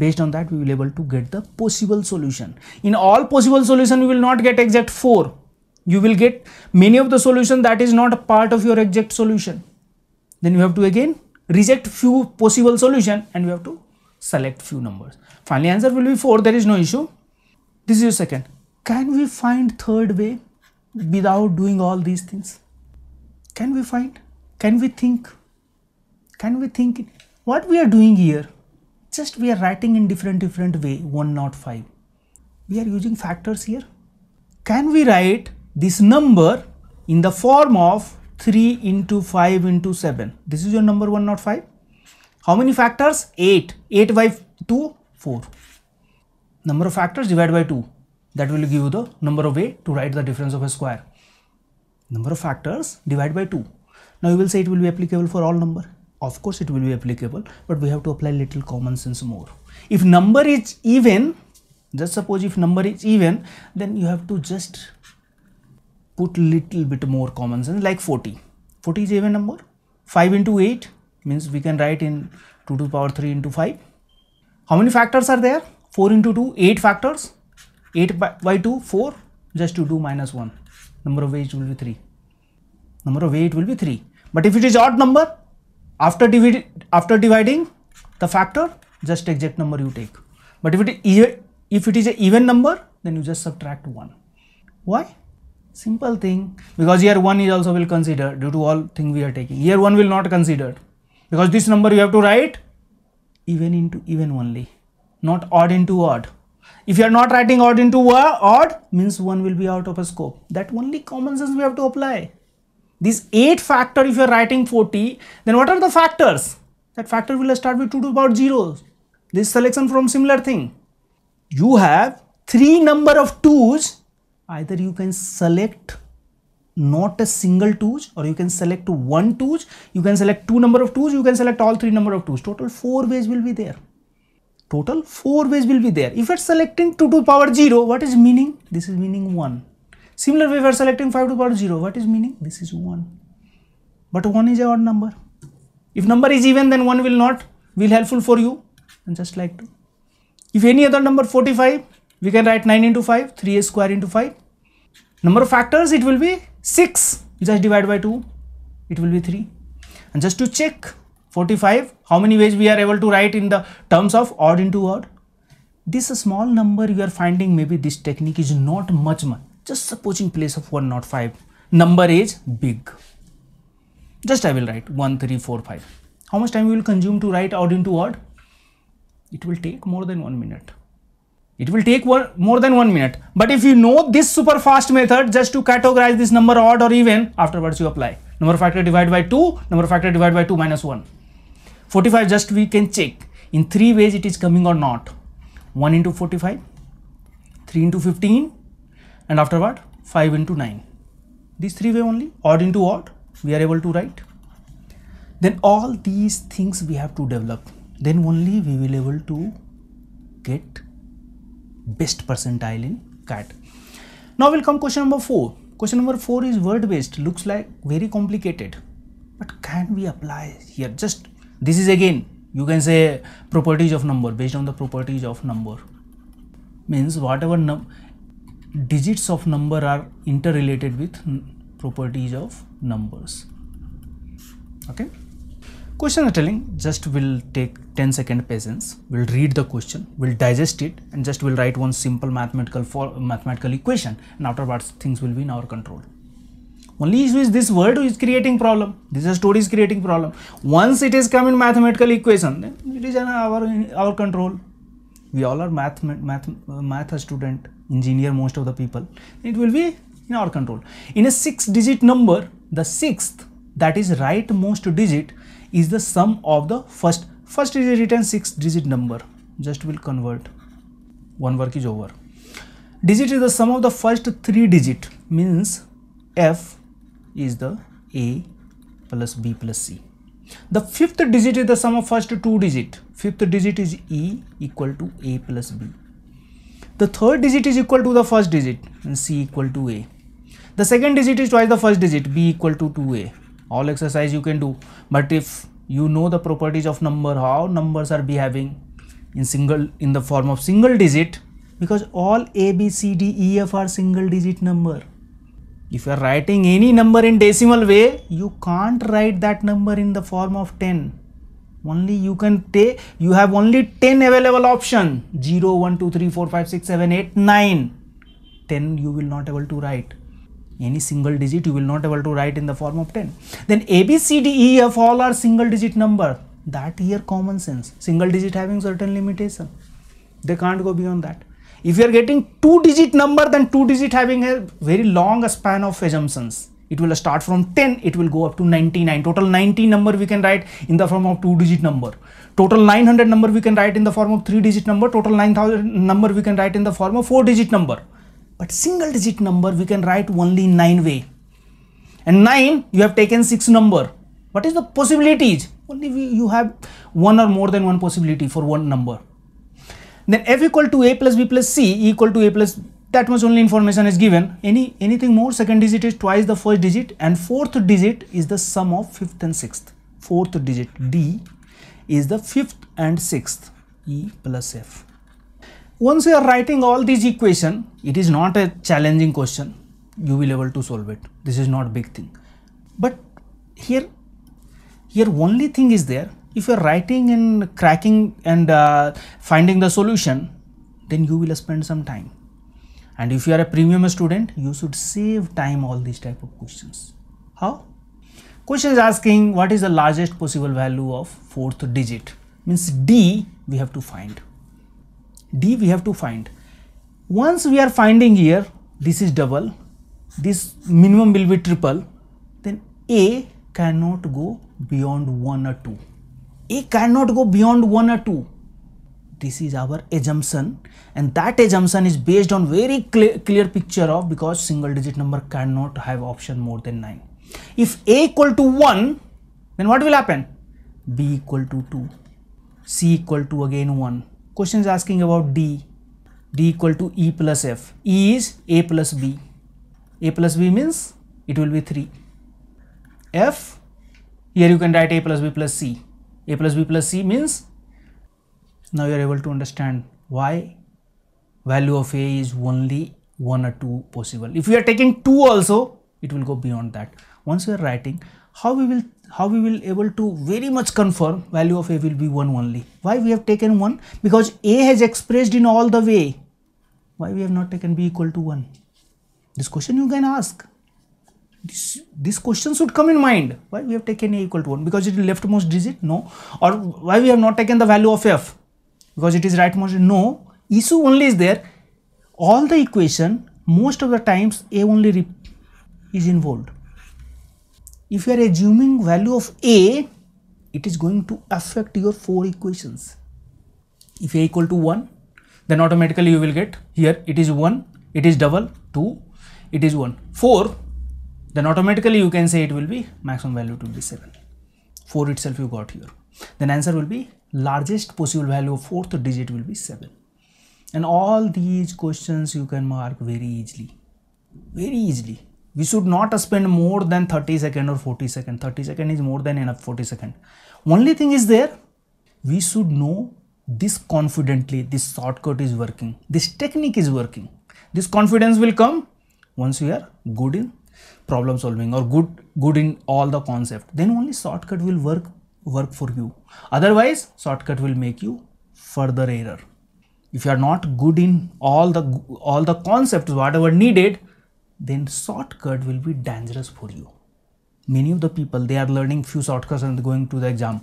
S1: based on that we will able to get the possible solution in all possible solution we will not get exact 4 you will get many of the solution that is not a part of your exact solution then you have to again reject few possible solution and you have to select few numbers. Finally, answer will be 4, there is no issue. This is your second. Can we find third way without doing all these things? Can we find? Can we think? Can we think? What we are doing here, just we are writing in different different way, 1 not 5. We are using factors here. Can we write this number in the form of 3 into 5 into 7? This is your number 1 not 5 how many factors? 8. 8 by 2, 4. Number of factors divided by 2. That will give you the number of way to write the difference of a square. Number of factors divided by 2. Now you will say it will be applicable for all number. Of course it will be applicable, but we have to apply little common sense more. If number is even, just suppose if number is even, then you have to just put little bit more common sense like 40. 40 is even number. 5 into 8 means we can write in 2 to the power 3 into 5 how many factors are there 4 into 2 8 factors 8 by, by 2 4 just to do minus 1 number of ways will be 3 number of ways will be 3 but if it is odd number after after dividing the factor just exact number you take but if it is if it is an even number then you just subtract 1 why simple thing because here 1 is also will consider due to all thing we are taking here 1 will not considered because this number you have to write even into even only not odd into odd if you are not writing odd into odd means one will be out of a scope that only common sense we have to apply this 8 factor if you are writing 40 then what are the factors that factor will start with 2 to about 0 this selection from similar thing you have three number of twos either you can select not a single two's, or you can select one two's. you can select two number of two's. you can select all three number of two's. total four ways will be there total four ways will be there if we're selecting 2 to power 0 what is meaning this is meaning 1 similar way if we're selecting 5 to power 0 what is meaning this is 1 but 1 is a odd number if number is even then 1 will not will helpful for you and just like to if any other number 45 we can write 9 into 5 3 square into 5 number of factors it will be 6 just divide by 2 it will be 3 and just to check 45 how many ways we are able to write in the terms of odd into odd this small number you are finding maybe this technique is not much much just supposing place of 105 number is big just I will write 1345 how much time we will consume to write odd into odd it will take more than one minute it will take one, more than one minute. But if you know this super fast method just to categorize this number odd or even, afterwards you apply. Number factor divided by 2, number factor divided by 2 minus 1. 45 just we can check in three ways it is coming or not. 1 into 45, 3 into 15 and afterward 5 into 9. These three way only odd into odd we are able to write. Then all these things we have to develop. Then only we will able to get best percentile in CAT. Now we'll come question number 4. Question number 4 is word based, looks like very complicated, but can we apply here? Just this is again, you can say properties of number based on the properties of number means whatever num digits of number are interrelated with properties of numbers okay question telling just will take 10 second patience we'll read the question we'll digest it and just we'll write one simple mathematical for mathematical equation and afterwards things will be in our control only issue is this word is creating problem this is story is creating problem once it is come in mathematical equation then it is in our our control we all are math math math student engineer most of the people it will be in our control in a six digit number the sixth that is right most digit is the sum of the first first is written 6 digit number just will convert one work is over digit is the sum of the first three digit means f is the a plus b plus c the fifth digit is the sum of first two digit fifth digit is e equal to a plus b the third digit is equal to the first digit and c equal to a the second digit is twice the first digit b equal to 2a all exercise you can do but if you know the properties of number how numbers are behaving in single in the form of single digit because all a b c d e f are single digit number if you are writing any number in decimal way you can't write that number in the form of 10 only you can take you have only 10 available option 0 1 2 3 4 5 6 7 8 9 10 you will not able to write any single digit you will not able to write in the form of 10 then a b c d e f all are single digit number that here common sense single digit having certain limitation they can't go beyond that if you are getting two digit number then two digit having a very long span of assumptions it will start from 10 it will go up to 99 total 90 number we can write in the form of two digit number total 900 number we can write in the form of three digit number total 9000 number we can write in the form of four digit number but single digit number we can write only in 9 way. And 9 you have taken 6 number. What is the possibilities? Only we, you have one or more than one possibility for one number. Then f equal to a plus b plus c equal to a plus that much only information is given. Any anything more second digit is twice the first digit and fourth digit is the sum of fifth and sixth. Fourth digit d is the fifth and sixth e plus f once you are writing all these equation it is not a challenging question you will able to solve it this is not big thing but here here only thing is there if you are writing and cracking and uh, finding the solution then you will spend some time and if you are a premium student you should save time all these type of questions how question is asking what is the largest possible value of fourth digit means d we have to find d we have to find once we are finding here this is double this minimum will be triple then a cannot go beyond 1 or 2 a cannot go beyond 1 or 2 this is our assumption and that assumption is based on very clear, clear picture of because single digit number cannot have option more than 9 if a equal to 1 then what will happen b equal to 2 c equal to again 1 Question is asking about D. D equal to E plus F. E is A plus B. A plus B means it will be 3. F, here you can write A plus B plus C. A plus B plus C means now you are able to understand why value of A is only 1 or 2 possible. If we are taking 2 also, it will go beyond that. Once we are writing, how we will how we will able to very much confirm value of a will be 1 only. Why we have taken 1? Because a has expressed in all the way. Why we have not taken b equal to 1? This question you can ask. This, this question should come in mind. Why we have taken a equal to 1? Because it is leftmost digit? No. Or why we have not taken the value of f? Because it is rightmost? No. Issue only is there. All the equation, most of the times a only is involved if you are assuming value of a it is going to affect your four equations if a equal to 1 then automatically you will get here it is 1 it is double 2 it is 1 4 then automatically you can say it will be maximum value to be 7 4 itself you got here then answer will be largest possible value of fourth digit will be 7 and all these questions you can mark very easily very easily we should not spend more than 30 second or 40 second 30 second is more than enough 40 second only thing is there we should know this confidently this shortcut is working this technique is working this confidence will come once we are good in problem solving or good good in all the concept then only shortcut will work work for you otherwise shortcut will make you further error if you are not good in all the all the concepts whatever needed then shortcut will be dangerous for you. Many of the people, they are learning few shortcuts and going to the exam.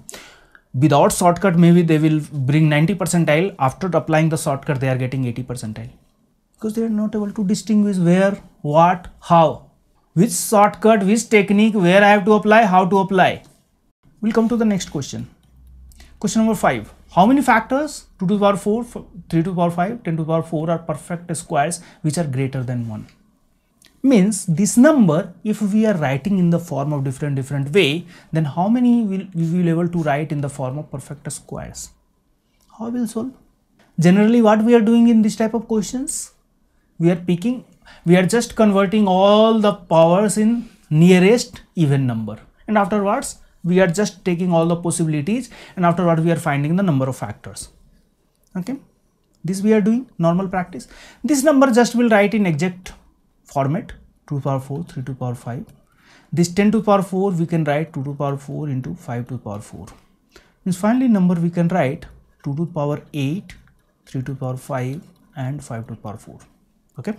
S1: Without shortcut, maybe they will bring 90 percentile. After applying the shortcut, they are getting 80 percentile. Because they are not able to distinguish where, what, how. Which shortcut, which technique, where I have to apply, how to apply. We'll come to the next question. Question number 5. How many factors 2 to the power 4, 3 to the power 5, 10 to the power 4 are perfect squares which are greater than 1? means this number if we are writing in the form of different different way then how many will we will able to write in the form of perfect squares how will solve generally what we are doing in this type of questions we are picking we are just converting all the powers in nearest even number and afterwards we are just taking all the possibilities and after what we are finding the number of factors okay this we are doing normal practice this number just will write in exact format 2 power 4, 3 to power 5. This 10 to power 4 we can write 2 to power 4 into 5 to power 4. This finally number we can write 2 to power 8, 3 to power 5 and 5 to power 4. Okay.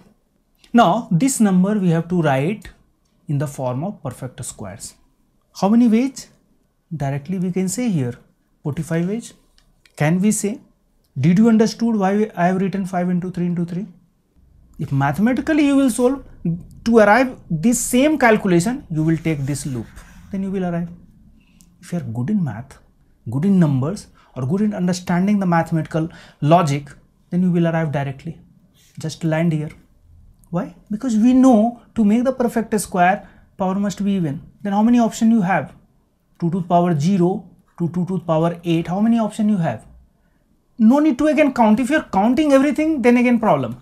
S1: Now this number we have to write in the form of perfect squares. How many ways? Directly we can say here 45 ways. Can we say did you understood why I have written 5 into 3 into 3? if mathematically you will solve to arrive this same calculation you will take this loop then you will arrive if you are good in math good in numbers or good in understanding the mathematical logic then you will arrive directly just land here why because we know to make the perfect square power must be even then how many options you have 2 to power 0 to 2 to power 8 how many options you have no need to again count if you are counting everything then again problem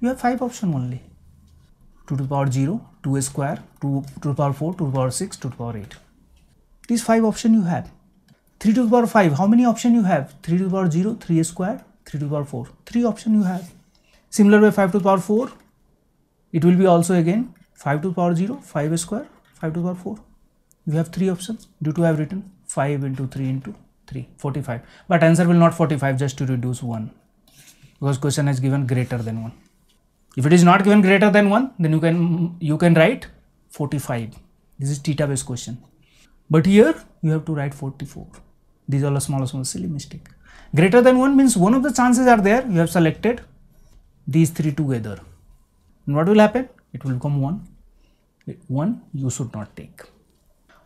S1: you have five option only 2 to the power 0 2 square 2 to the power 4 2 to the power 6 2 to the power 8 these five option you have 3 to the power 5 how many option you have 3 to the power 0 3 square 3 to the power 4 three option you have similar way 5 to the power 4 it will be also again 5 to the power 0 5 square 5 to the power 4 You have three options due to have written 5 into 3 into 3 45 but answer will not 45 just to reduce 1 because question has given greater than 1 if it is not given greater than 1, then you can, you can write 45. This is theta based question. But here you have to write 44. These are all small, small silly mistake. Greater than 1 means one of the chances are there. You have selected these three together. And what will happen? It will become 1. 1 you should not take.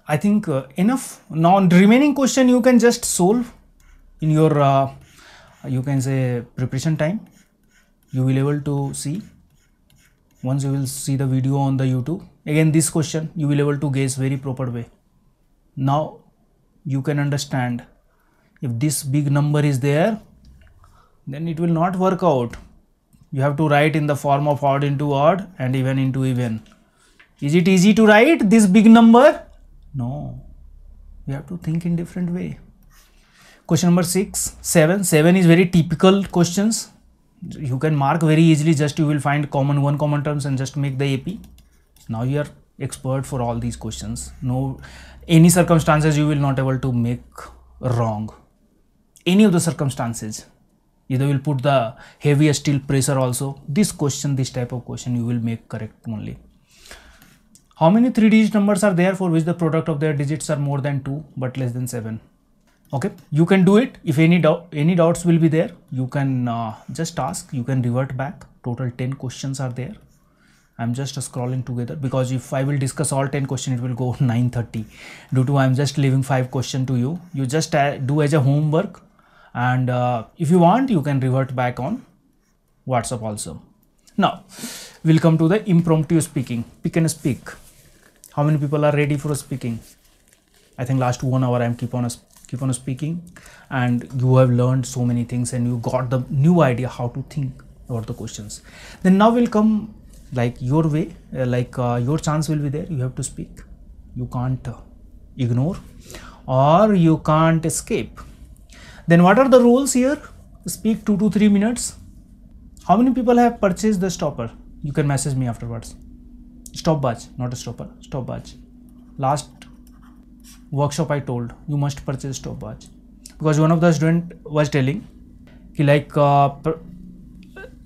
S1: I think uh, enough. Now remaining question you can just solve in your, uh, you can say preparation time. You will able to see once you will see the video on the youtube again this question you will able to guess very proper way now you can understand if this big number is there then it will not work out you have to write in the form of odd into odd and even into even is it easy to write this big number no we have to think in different way question number 6 7 7 is very typical questions you can mark very easily just you will find common one common terms and just make the AP now you are expert for all these questions no any circumstances you will not able to make wrong any of the circumstances either will put the heavier steel pressure also this question this type of question you will make correct only how many three digit numbers are there for which the product of their digits are more than 2 but less than 7 okay you can do it if any doubt any doubts will be there you can uh, just ask you can revert back total 10 questions are there i'm just scrolling together because if i will discuss all 10 questions it will go 9:30 due to i'm just leaving five question to you you just uh, do as a homework and uh, if you want you can revert back on whatsapp also now we'll come to the impromptu speaking pick and speak how many people are ready for speaking i think last one hour i'm keep on keep on speaking and you have learned so many things and you got the new idea how to think about the questions then now will come like your way uh, like uh, your chance will be there you have to speak you can't uh, ignore or you can't escape then what are the rules here speak 2 to 3 minutes how many people have purchased the stopper you can message me afterwards Stop badge, not a stopper Stop badge. last workshop I told you must purchase stopwatch because one of the student was telling he like uh,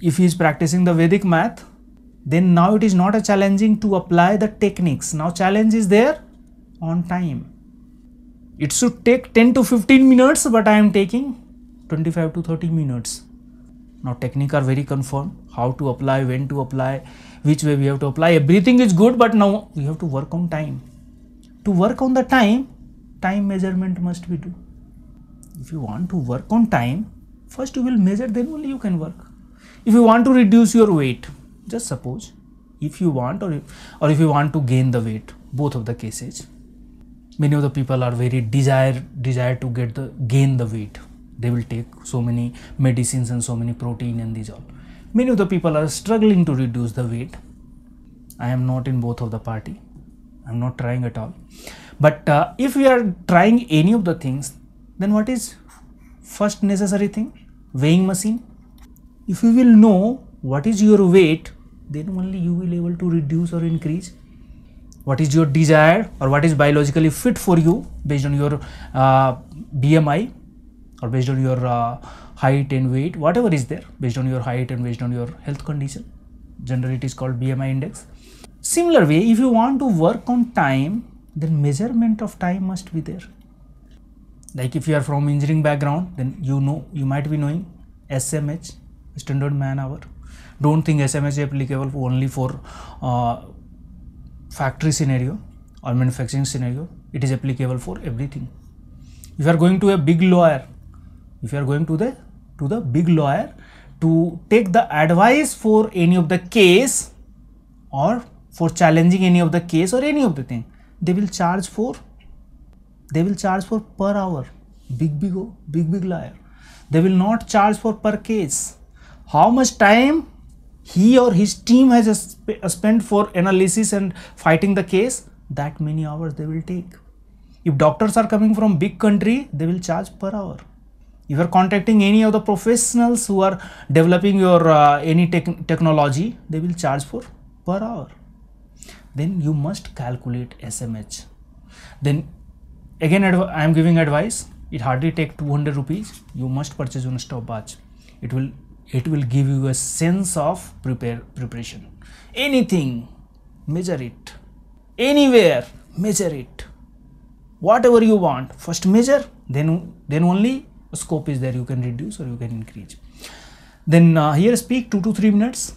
S1: if he is practicing the Vedic math then now it is not a challenging to apply the techniques now challenge is there on time it should take 10 to 15 minutes but I am taking 25 to 30 minutes now technique are very confirmed how to apply when to apply which way we have to apply everything is good but now we have to work on time to work on the time time measurement must be done. If you want to work on time, first you will measure then only you can work. If you want to reduce your weight, just suppose if you want or if, or if you want to gain the weight, both of the cases, many of the people are very desire desire to get the gain the weight. They will take so many medicines and so many protein and these all. Many of the people are struggling to reduce the weight. I am not in both of the party. I am not trying at all. But uh, if we are trying any of the things, then what is first necessary thing? Weighing machine. If you will know what is your weight, then only you will able to reduce or increase what is your desire or what is biologically fit for you based on your uh, BMI or based on your uh, height and weight, whatever is there based on your height and based on your health condition. Generally, it is called BMI index. Similar way, if you want to work on time, then measurement of time must be there. Like if you are from engineering background, then you know, you might be knowing SMH, standard man hour. Don't think SMH applicable only for uh, factory scenario or manufacturing scenario. It is applicable for everything. If you are going to a big lawyer, if you are going to the to the big lawyer to take the advice for any of the case or for challenging any of the case or any of the thing, they will charge for they will charge for per hour big big oh, big big liar they will not charge for per case how much time he or his team has sp uh, spent for analysis and fighting the case that many hours they will take if doctors are coming from big country they will charge per hour if you are contacting any of the professionals who are developing your uh, any tech technology they will charge for per hour then you must calculate SMH. Then again I am giving advice, it hardly take 200 rupees, you must purchase one stopwatch. It will it will give you a sense of prepare preparation. Anything, measure it. Anywhere, measure it. Whatever you want, first measure, then then only scope is there you can reduce or you can increase. Then uh, here speak 2 to 3 minutes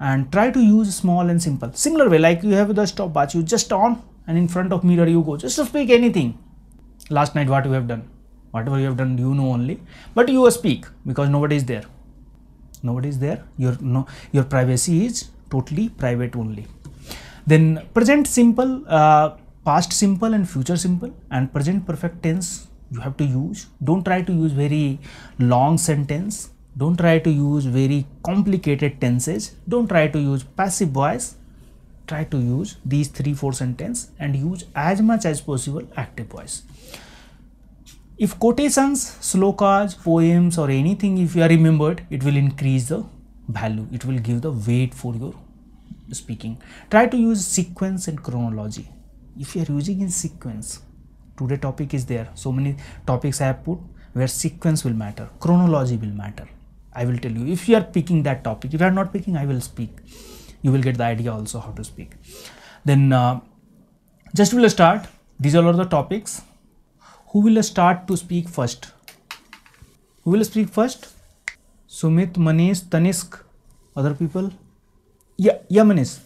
S1: and try to use small and simple similar way like you have the stopwatch you just on and in front of mirror you go just speak anything last night what you have done whatever you have done you know only but you speak because nobody is there nobody is there your no your privacy is totally private only then present simple uh, past simple and future simple and present perfect tense you have to use don't try to use very long sentence don't try to use very complicated tenses. Don't try to use passive voice. Try to use these three, four sentences and use as much as possible active voice. If quotations, slokas, poems or anything if you are remembered, it will increase the value. It will give the weight for your speaking. Try to use sequence and chronology. If you are using in sequence, today topic is there. So many topics I have put where sequence will matter, chronology will matter. I will tell you if you are picking that topic. If you are not picking, I will speak. You will get the idea also how to speak. Then uh, just will start. These are all the topics. Who will start to speak first? Who will speak first? Sumit, Manish, Tanisk, other people? Yeah, yeah, Manish.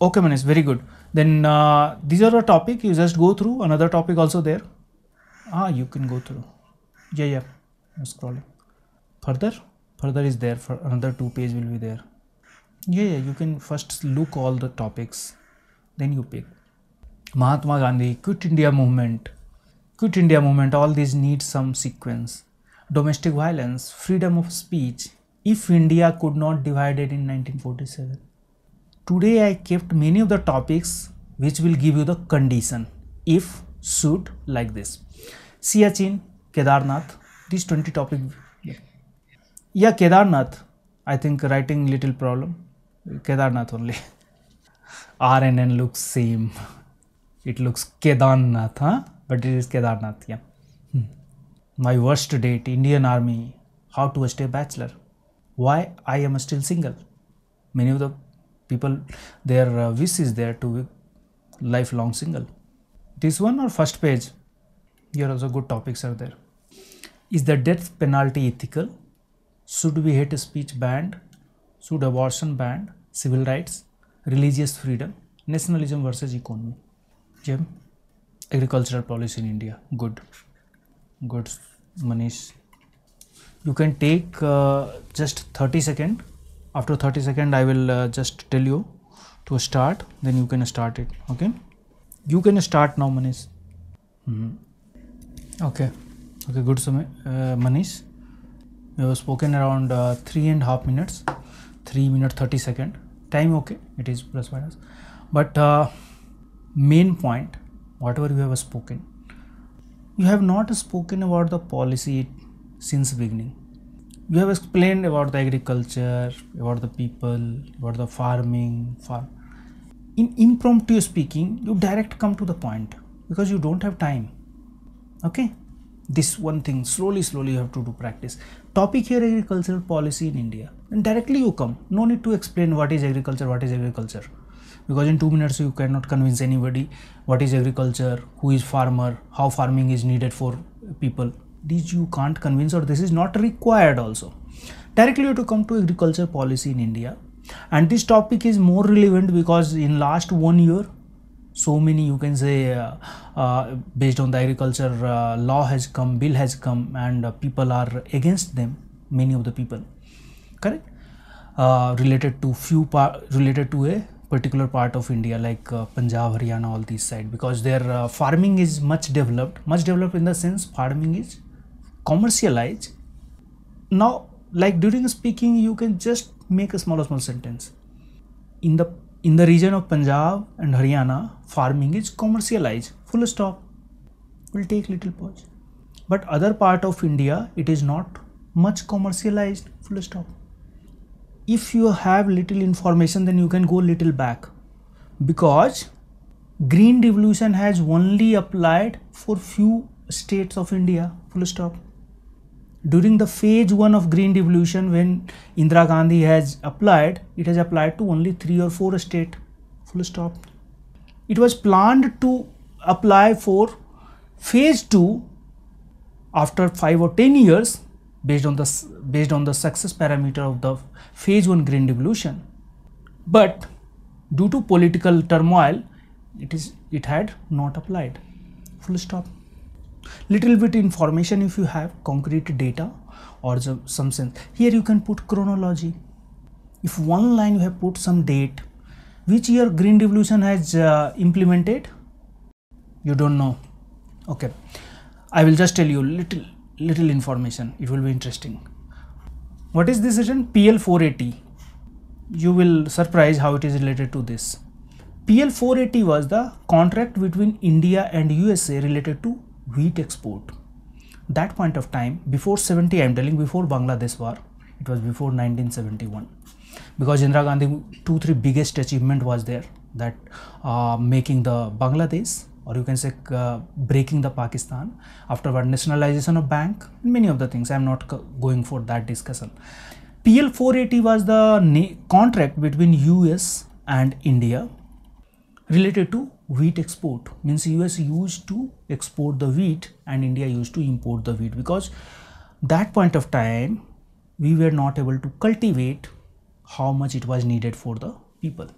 S1: Okay, Manish, very good. Then uh, these are the topic. You just go through another topic also there. Ah, you can go through. Yeah, yeah. I'm scrolling further further is there for another two page will be there yeah, yeah you can first look all the topics then you pick mahatma gandhi quit india movement quit india movement all these need some sequence domestic violence freedom of speech if india could not divide it in 1947 today i kept many of the topics which will give you the condition if should like this siachin kedarnath these 20 topics yeah Kedarnath I think writing little problem Kedarnath only are N N looks same it looks Kedarnath हाँ but it is Kedarnath yeah my worst date Indian army how to stay bachelor why I am still single many of the people their wish is there to life long single this one or first page you are also good topics are there is the death penalty ethical should we hate speech banned should abortion banned civil rights religious freedom nationalism versus economy gem agricultural policy in india good good manish you can take uh, just 30 second after 30 second i will uh, just tell you to start then you can start it okay you can start now manish mm -hmm. okay okay good so uh, manish we have spoken around uh, three and half minutes 3 minute 30 second time okay it is plus minus but uh, main point whatever you have spoken you have not spoken about the policy since beginning you have explained about the agriculture about the people about the farming farm in impromptu speaking you direct come to the point because you don't have time okay this one thing slowly slowly you have to do practice topic here agricultural policy in India. And directly you come, no need to explain what is agriculture, what is agriculture. Because in two minutes you cannot convince anybody what is agriculture, who is farmer, how farming is needed for people. These you can't convince or this is not required also. Directly you have to come to agriculture policy in India. And this topic is more relevant because in last one year so many you can say uh, uh, based on the agriculture uh, law has come bill has come and uh, people are against them many of the people correct uh, related to few part related to a particular part of india like uh, punjab haryana all these side because their farming is much developed much developed in the sense farming is commercialized now like during speaking you can just make a small small sentence in the in the region of punjab and haryana farming is commercialized full stop will take little pause but other part of india it is not much commercialized full stop if you have little information then you can go little back because green revolution has only applied for few states of india full stop during the phase 1 of green revolution when indira gandhi has applied it has applied to only 3 or 4 state full stop it was planned to apply for phase 2 after 5 or 10 years based on the based on the success parameter of the phase 1 green revolution but due to political turmoil it is it had not applied full stop little bit information if you have concrete data or some sense here you can put chronology if one line you have put some date which year green revolution has uh, implemented you don't know okay i will just tell you little little information it will be interesting what is this written pl 480 you will surprise how it is related to this pl 480 was the contract between india and usa related to wheat export that point of time before 70 i am telling before bangladesh war it was before 1971 because Indira Gandhi two three biggest achievement was there that uh, making the Bangladesh or you can say uh, breaking the Pakistan afterward nationalization of bank many of the things I am not going for that discussion. PL 480 was the contract between US and India related to wheat export means US used to export the wheat and India used to import the wheat because that point of time we were not able to cultivate how much it was needed for the people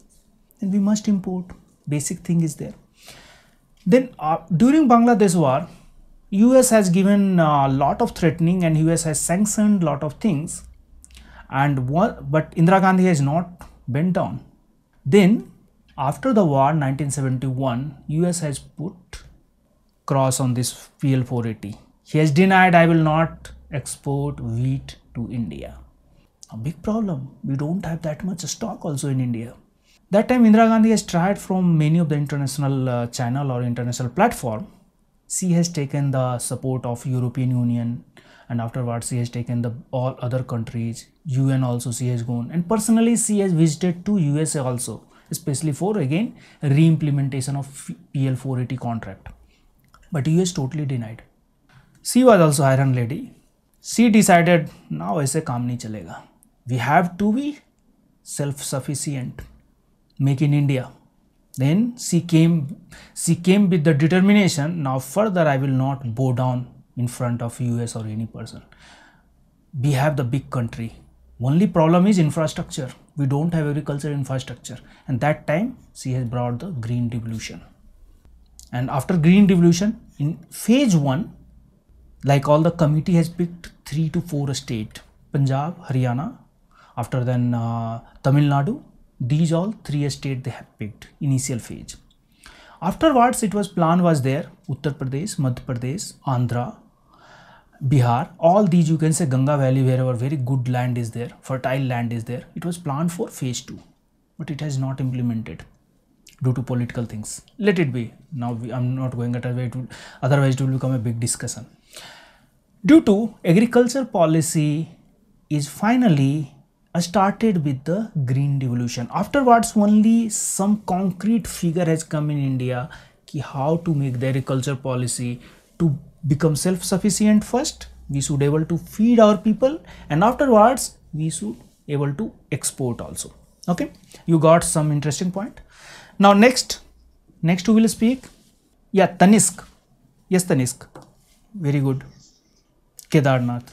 S1: and we must import basic thing is there then uh, during bangladesh war us has given a uh, lot of threatening and us has sanctioned lot of things and what, but indira gandhi has not bent down then after the war 1971 us has put cross on this pl 480 he has denied i will not export wheat to india a big problem. We don't have that much stock also in India. That time Indira Gandhi has tried from many of the international uh, channel or international platform. She has taken the support of European Union and afterwards she has taken the all other countries. UN also she has gone and personally she has visited to USA also especially for again re-implementation of PL 480 contract. But US totally denied. She was also iron lady. She decided now ऐसे काम नहीं चलेगा we have to be self-sufficient make in India then she came she came with the determination now further I will not bow down in front of US or any person we have the big country only problem is infrastructure we don't have agriculture infrastructure and that time she has brought the green revolution and after green revolution in phase 1 like all the committee has picked 3 to 4 state Punjab Haryana after then uh, Tamil Nadu. These all three states they have picked initial phase. Afterwards, it was plan was there Uttar Pradesh, Madhya Pradesh, Andhra, Bihar. All these you can say Ganga Valley wherever very good land is there, fertile land is there. It was planned for phase two, but it has not implemented due to political things. Let it be. Now we, I'm not going at a way to, otherwise it will become a big discussion. Due to agriculture policy is finally I started with the green revolution afterwards only some concrete figure has come in India ki how to make the agriculture policy to become self-sufficient first we should able to feed our people and afterwards we should able to export also okay you got some interesting point now next next who will speak yeah Tanisk yes Tanisk very good Kedarnath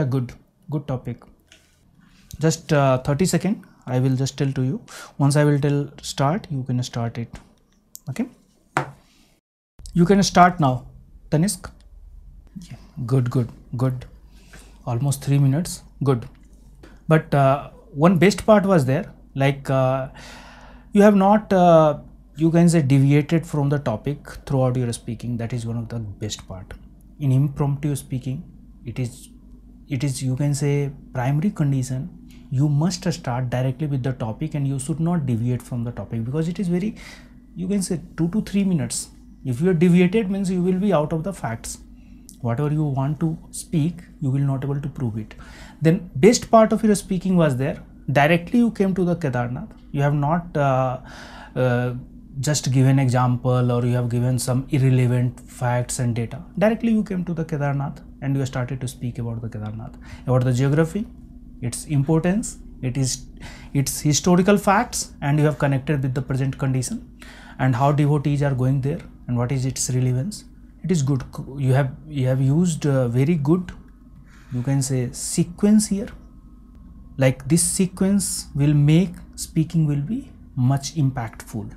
S1: yeah good good topic just uh, 30 second I will just tell to you once I will tell start you can start it okay you can start now Tanisk yeah. good good good almost three minutes good but uh, one best part was there like uh, you have not uh, you can say deviated from the topic throughout your speaking that is one of the best part in impromptu speaking it is it is you can say primary condition you must start directly with the topic and you should not deviate from the topic because it is very you can say 2 to 3 minutes if you are deviated means you will be out of the facts whatever you want to speak you will not able to prove it then best part of your speaking was there directly you came to the kedarnath you have not uh, uh, just given example or you have given some irrelevant facts and data directly you came to the kedarnath and you started to speak about the kedarnath about the geography its importance, it is its historical facts and you have connected with the present condition and how devotees are going there and what is its relevance. It is good. You have you have used uh, very good, you can say sequence here. Like this sequence will make speaking will be much impactful.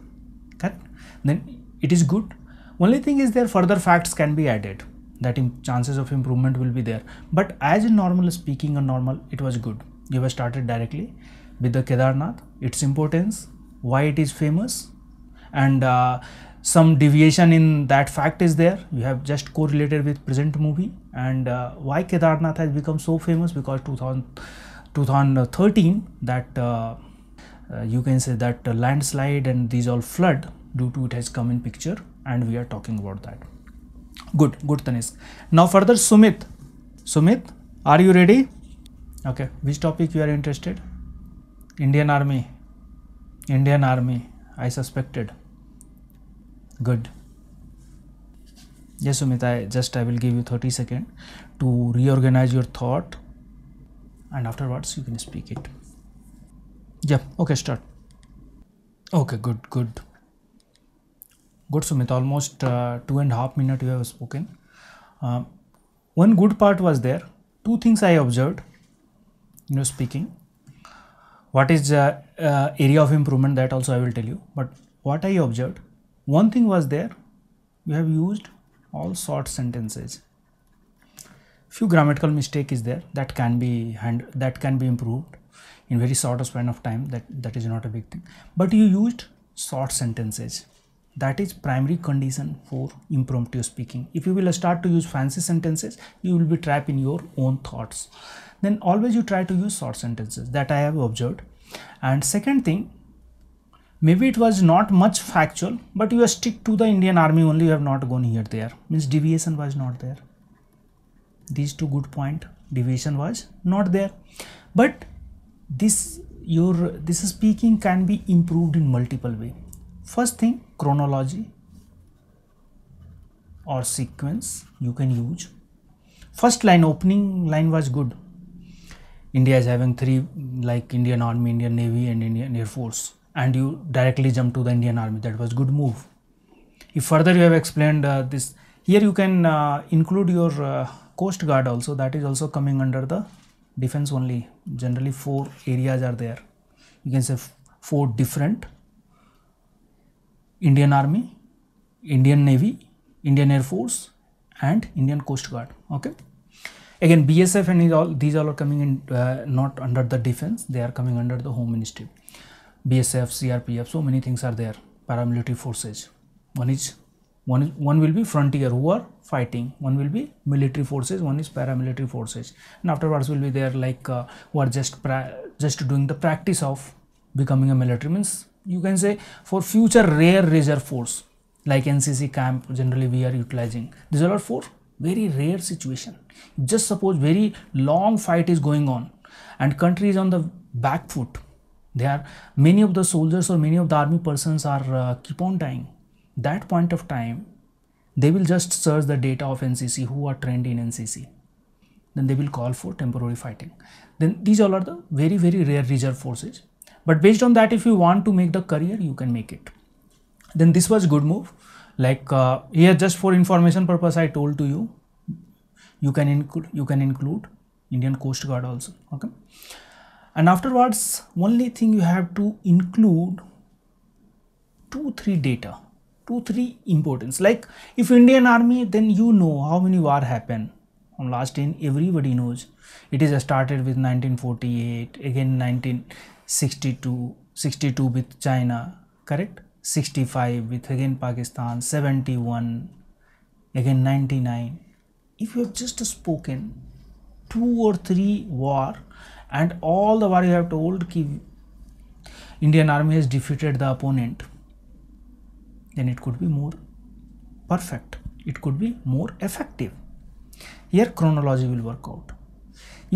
S1: Correct? Then it is good. Only thing is there further facts can be added that chances of improvement will be there but as in normal speaking a normal it was good you have started directly with the kedarnath its importance why it is famous and uh, some deviation in that fact is there you have just correlated with present movie and uh, why kedarnath has become so famous because 2000, 2013 that uh, uh, you can say that uh, landslide and these all flood due to it has come in picture and we are talking about that Good, good Tanisk. Now further Sumit. Sumit, are you ready? Okay, which topic you are interested? Indian Army. Indian Army, I suspected. Good. Yes, Sumit, I just I will give you 30 seconds to reorganize your thought and afterwards you can speak it. Yeah, okay, start. Okay, good, good good Sumit almost uh, two and a half minute you have spoken uh, one good part was there two things I observed you know speaking what is uh, uh, area of improvement that also I will tell you but what I observed one thing was there you have used all short sentences few grammatical mistake is there that can be hand that can be improved in very short span of time that that is not a big thing but you used short sentences that is primary condition for impromptu speaking if you will start to use fancy sentences you will be trapped in your own thoughts then always you try to use short sentences that i have observed and second thing maybe it was not much factual but you stick to the indian army only you have not gone here there means deviation was not there these two good point deviation was not there but this your this speaking can be improved in multiple way First thing chronology or sequence you can use. First line opening line was good. India is having three like Indian Army, Indian Navy and Indian Air Force and you directly jump to the Indian Army that was good move. If further you have explained uh, this here you can uh, include your uh, coast guard also that is also coming under the defense only generally four areas are there you can say four different Indian Army, Indian Navy, Indian Air Force and Indian Coast Guard. Okay. Again, BSF and all these all are coming in uh, not under the defense, they are coming under the Home Ministry. BSF, CRPF, so many things are there. Paramilitary forces. One is one is, one will be frontier who are fighting. One will be military forces. One is paramilitary forces. And afterwards will be there like uh, who are just just doing the practice of becoming a military means you can say for future rare reserve force like ncc camp generally we are utilizing these are for very rare situation just suppose very long fight is going on and country is on the back foot they are many of the soldiers or many of the army persons are uh, keep on dying that point of time they will just search the data of ncc who are trained in ncc then they will call for temporary fighting then these all are the very very rare reserve forces but based on that, if you want to make the career, you can make it. Then this was good move. Like uh, here, just for information purpose, I told to you, you can include you can include Indian Coast Guard also. Okay. And afterwards, only thing you have to include two three data two three importance like if indian army then you know how many war happen on last in everybody knows it is started with 1948 again 19 62 62 with China correct 65 with again Pakistan 71 again 99 if you have just spoken two or three war and all the war you have told ki Indian army has defeated the opponent then it could be more perfect it could be more effective here chronology will work out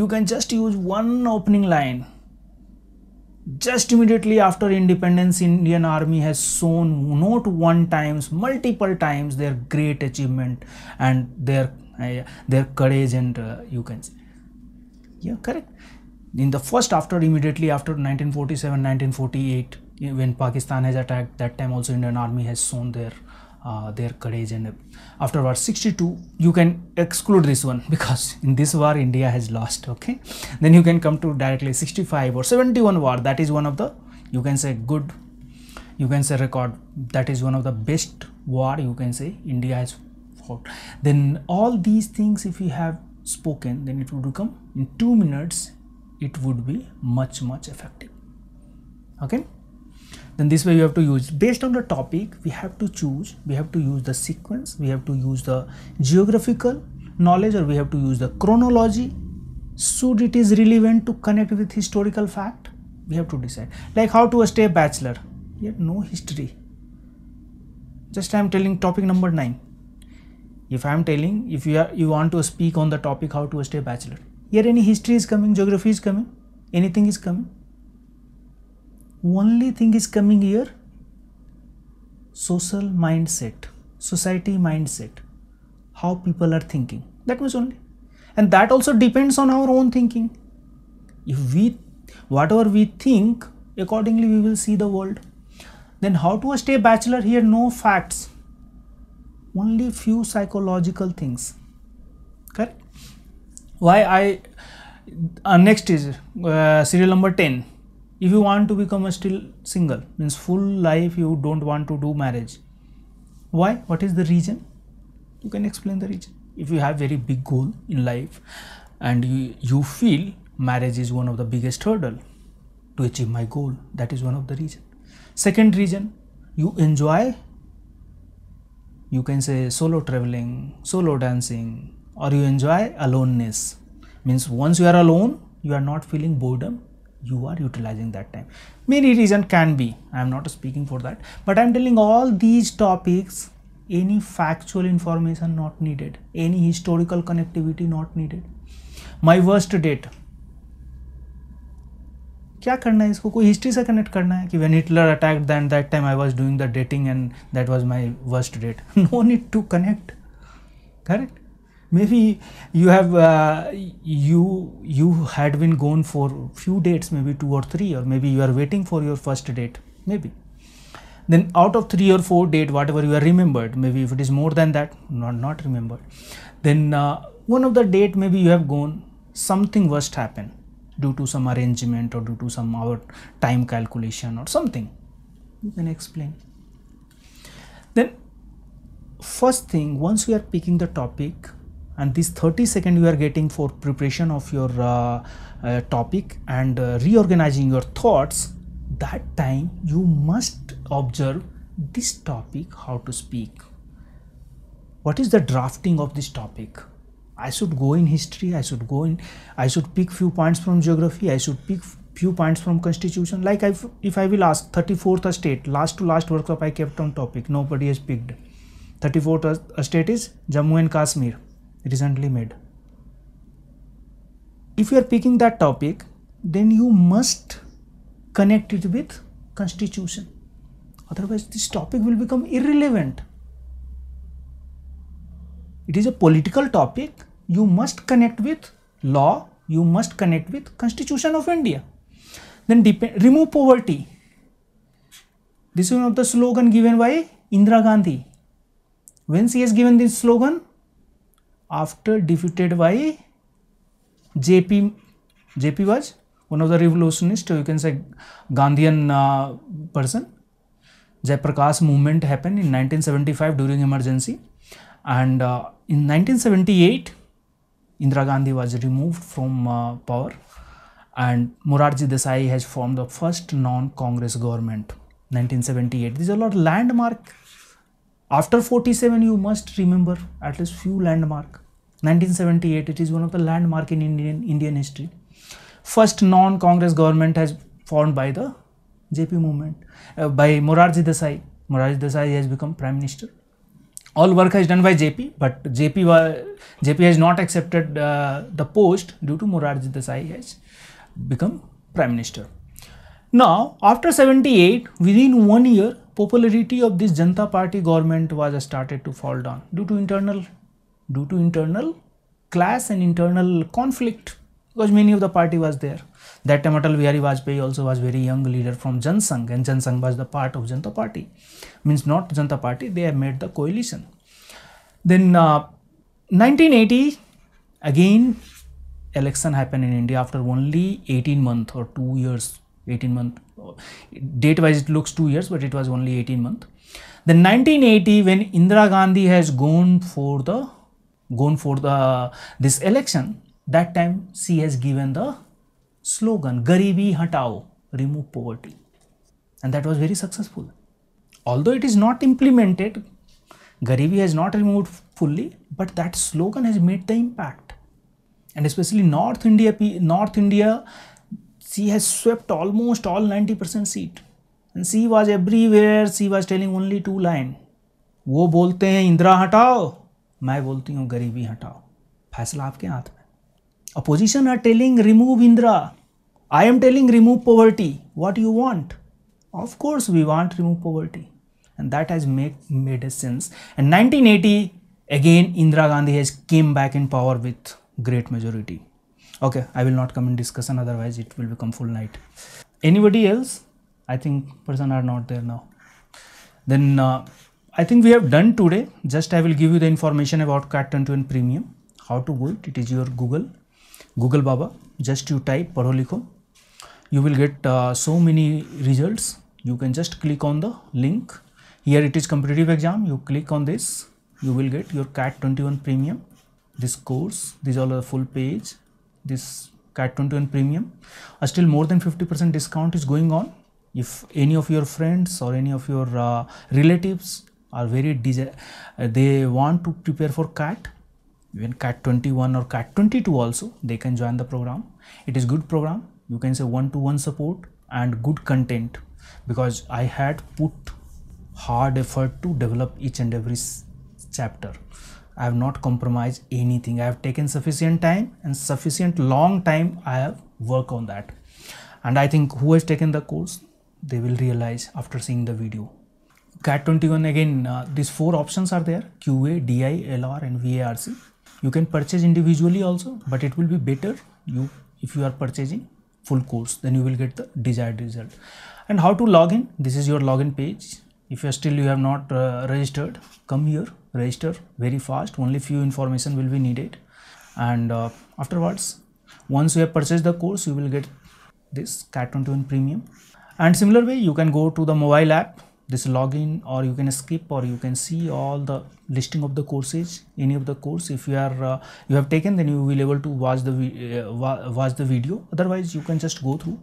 S1: you can just use one opening line just immediately after independence indian army has shown not one times multiple times their great achievement and their uh, their courage and uh, you can say yeah correct in the first after immediately after 1947 1948 when pakistan has attacked that time also indian army has shown their uh, their courage and after war 62 you can exclude this one because in this war india has lost okay then you can come to directly 65 or 71 war that is one of the you can say good you can say record that is one of the best war you can say india has fought then all these things if you have spoken then it would become in two minutes it would be much much effective okay then this way you have to use based on the topic we have to choose we have to use the sequence we have to use the geographical knowledge or we have to use the chronology should it is relevant to connect with historical fact we have to decide like how to stay bachelor yet no history just i am telling topic number 9 if i am telling if you are you want to speak on the topic how to stay bachelor here any history is coming geography is coming anything is coming only thing is coming here social mindset society mindset how people are thinking that means only and that also depends on our own thinking if we whatever we think accordingly we will see the world then how to stay bachelor here no facts only few psychological things correct why i uh, next is uh, serial number 10 if you want to become a still single means full life you don't want to do marriage why what is the reason you can explain the reason if you have very big goal in life and you, you feel marriage is one of the biggest hurdle to achieve my goal that is one of the reason second reason you enjoy you can say solo traveling solo dancing or you enjoy aloneness means once you are alone you are not feeling boredom you are utilizing that time many reason can be i am not speaking for that but i am telling all these topics any factual information not needed any historical connectivity not needed my worst date क्या करना है इसको कोई history से connect करना है कि when Hitler attack then that time I was doing the dating and that was my worst date no need to connect correct maybe you have uh, you you had been gone for few dates maybe two or three or maybe you are waiting for your first date maybe then out of three or four date whatever you are remembered maybe if it is more than that not not remembered then uh, one of the date maybe you have gone something worst happen due to some arrangement or due to some our time calculation or something you can explain then first thing once we are picking the topic and this 30 second you are getting for preparation of your uh, uh, topic and uh, reorganizing your thoughts that time you must observe this topic how to speak what is the drafting of this topic i should go in history i should go in i should pick few points from geography i should pick few points from constitution like if if i will ask 34th state last to last workshop i kept on topic nobody has picked 34th state is jammu and kashmir recently made. If you are picking that topic, then you must connect it with constitution. Otherwise, this topic will become irrelevant. It is a political topic. You must connect with law. You must connect with constitution of India. Then remove poverty. This is one of the slogan given by Indira Gandhi. When she has given this slogan, after defeated by JP. JP was one of the revolutionists. you can say Gandhian uh, person. Jayaprakash movement happened in 1975 during emergency and uh, in 1978 Indira Gandhi was removed from uh, power and Morarji Desai has formed the first non-Congress government 1978. These are a lot landmark. After 47 you must remember at least few landmark. 1978, it is one of the landmark in Indian, Indian history. First non-Congress government has formed by the JP movement, uh, by Morarji Desai. Morarji Desai has become Prime Minister. All work is done by JP, but JP, was, JP has not accepted uh, the post due to Morarji Desai has become Prime Minister. Now, after 78, within one year, popularity of this Janta Party government was started to fall down due to internal due to internal class and internal conflict because many of the party was there. That time Atal Bihari Vajpayee also was very young leader from Jan Sangh and Jan Sangh was the part of Janta Party. Means not Janta Party, they have made the coalition. Then uh, 1980 again election happened in India after only 18 month or 2 years 18 month date wise it looks 2 years but it was only 18 month. Then 1980 when Indira Gandhi has gone for the gone for the this election that time she has given the slogan garibi hatao remove poverty and that was very successful although it is not implemented garibi has not removed fully but that slogan has made the impact and especially north india north india she has swept almost all 90% seat and she was everywhere she was telling only two line wo bolte hain Indra hatao मैं बोलती हूँ गरीबी हटाओ फैसला आपके हाथ में opposition are telling remove Indira I am telling remove poverty what you want of course we want remove poverty and that has make medicines and nineteen eighty again Indira Gandhi has came back in power with great majority okay I will not come in discussion otherwise it will become full night anybody else I think person are not there now then I think we have done today. Just I will give you the information about CAT21 Premium. How to go it. It is your Google, Google Baba. Just you type Paro You will get uh, so many results. You can just click on the link. Here it is competitive exam. You click on this. You will get your CAT21 Premium. This course. These all are full page. This CAT21 Premium. Uh, still more than 50% discount is going on. If any of your friends or any of your uh, relatives are very uh, they want to prepare for cat even cat 21 or cat 22 also they can join the program it is good program you can say one-to-one support and good content because i had put hard effort to develop each and every chapter i have not compromised anything i have taken sufficient time and sufficient long time i have worked on that and i think who has taken the course they will realize after seeing the video CAT21 again, uh, these four options are there, QA, DI, LR and VARC. You can purchase individually also, but it will be better you if you are purchasing full course, then you will get the desired result. And how to log in, this is your login page. If you are still you have not uh, registered, come here, register very fast, only few information will be needed. And uh, afterwards, once you have purchased the course, you will get this CAT21 premium. And similar way, you can go to the mobile app this login or you can skip or you can see all the listing of the courses any of the course if you are uh, you have taken then you will able to watch the uh, watch the video otherwise you can just go through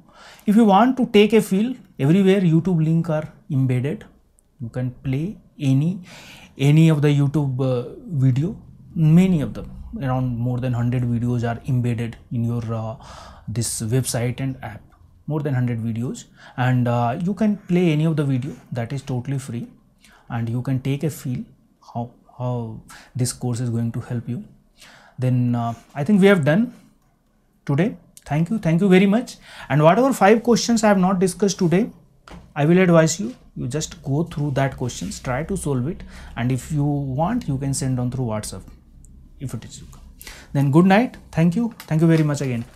S1: if you want to take a feel everywhere youtube link are embedded you can play any any of the youtube uh, video many of them around more than 100 videos are embedded in your uh, this website and app more than 100 videos and uh, you can play any of the video that is totally free and you can take a feel how how this course is going to help you then uh, i think we have done today thank you thank you very much and whatever five questions i have not discussed today i will advise you you just go through that questions try to solve it and if you want you can send on through whatsapp if it is you then good night thank you thank you very much again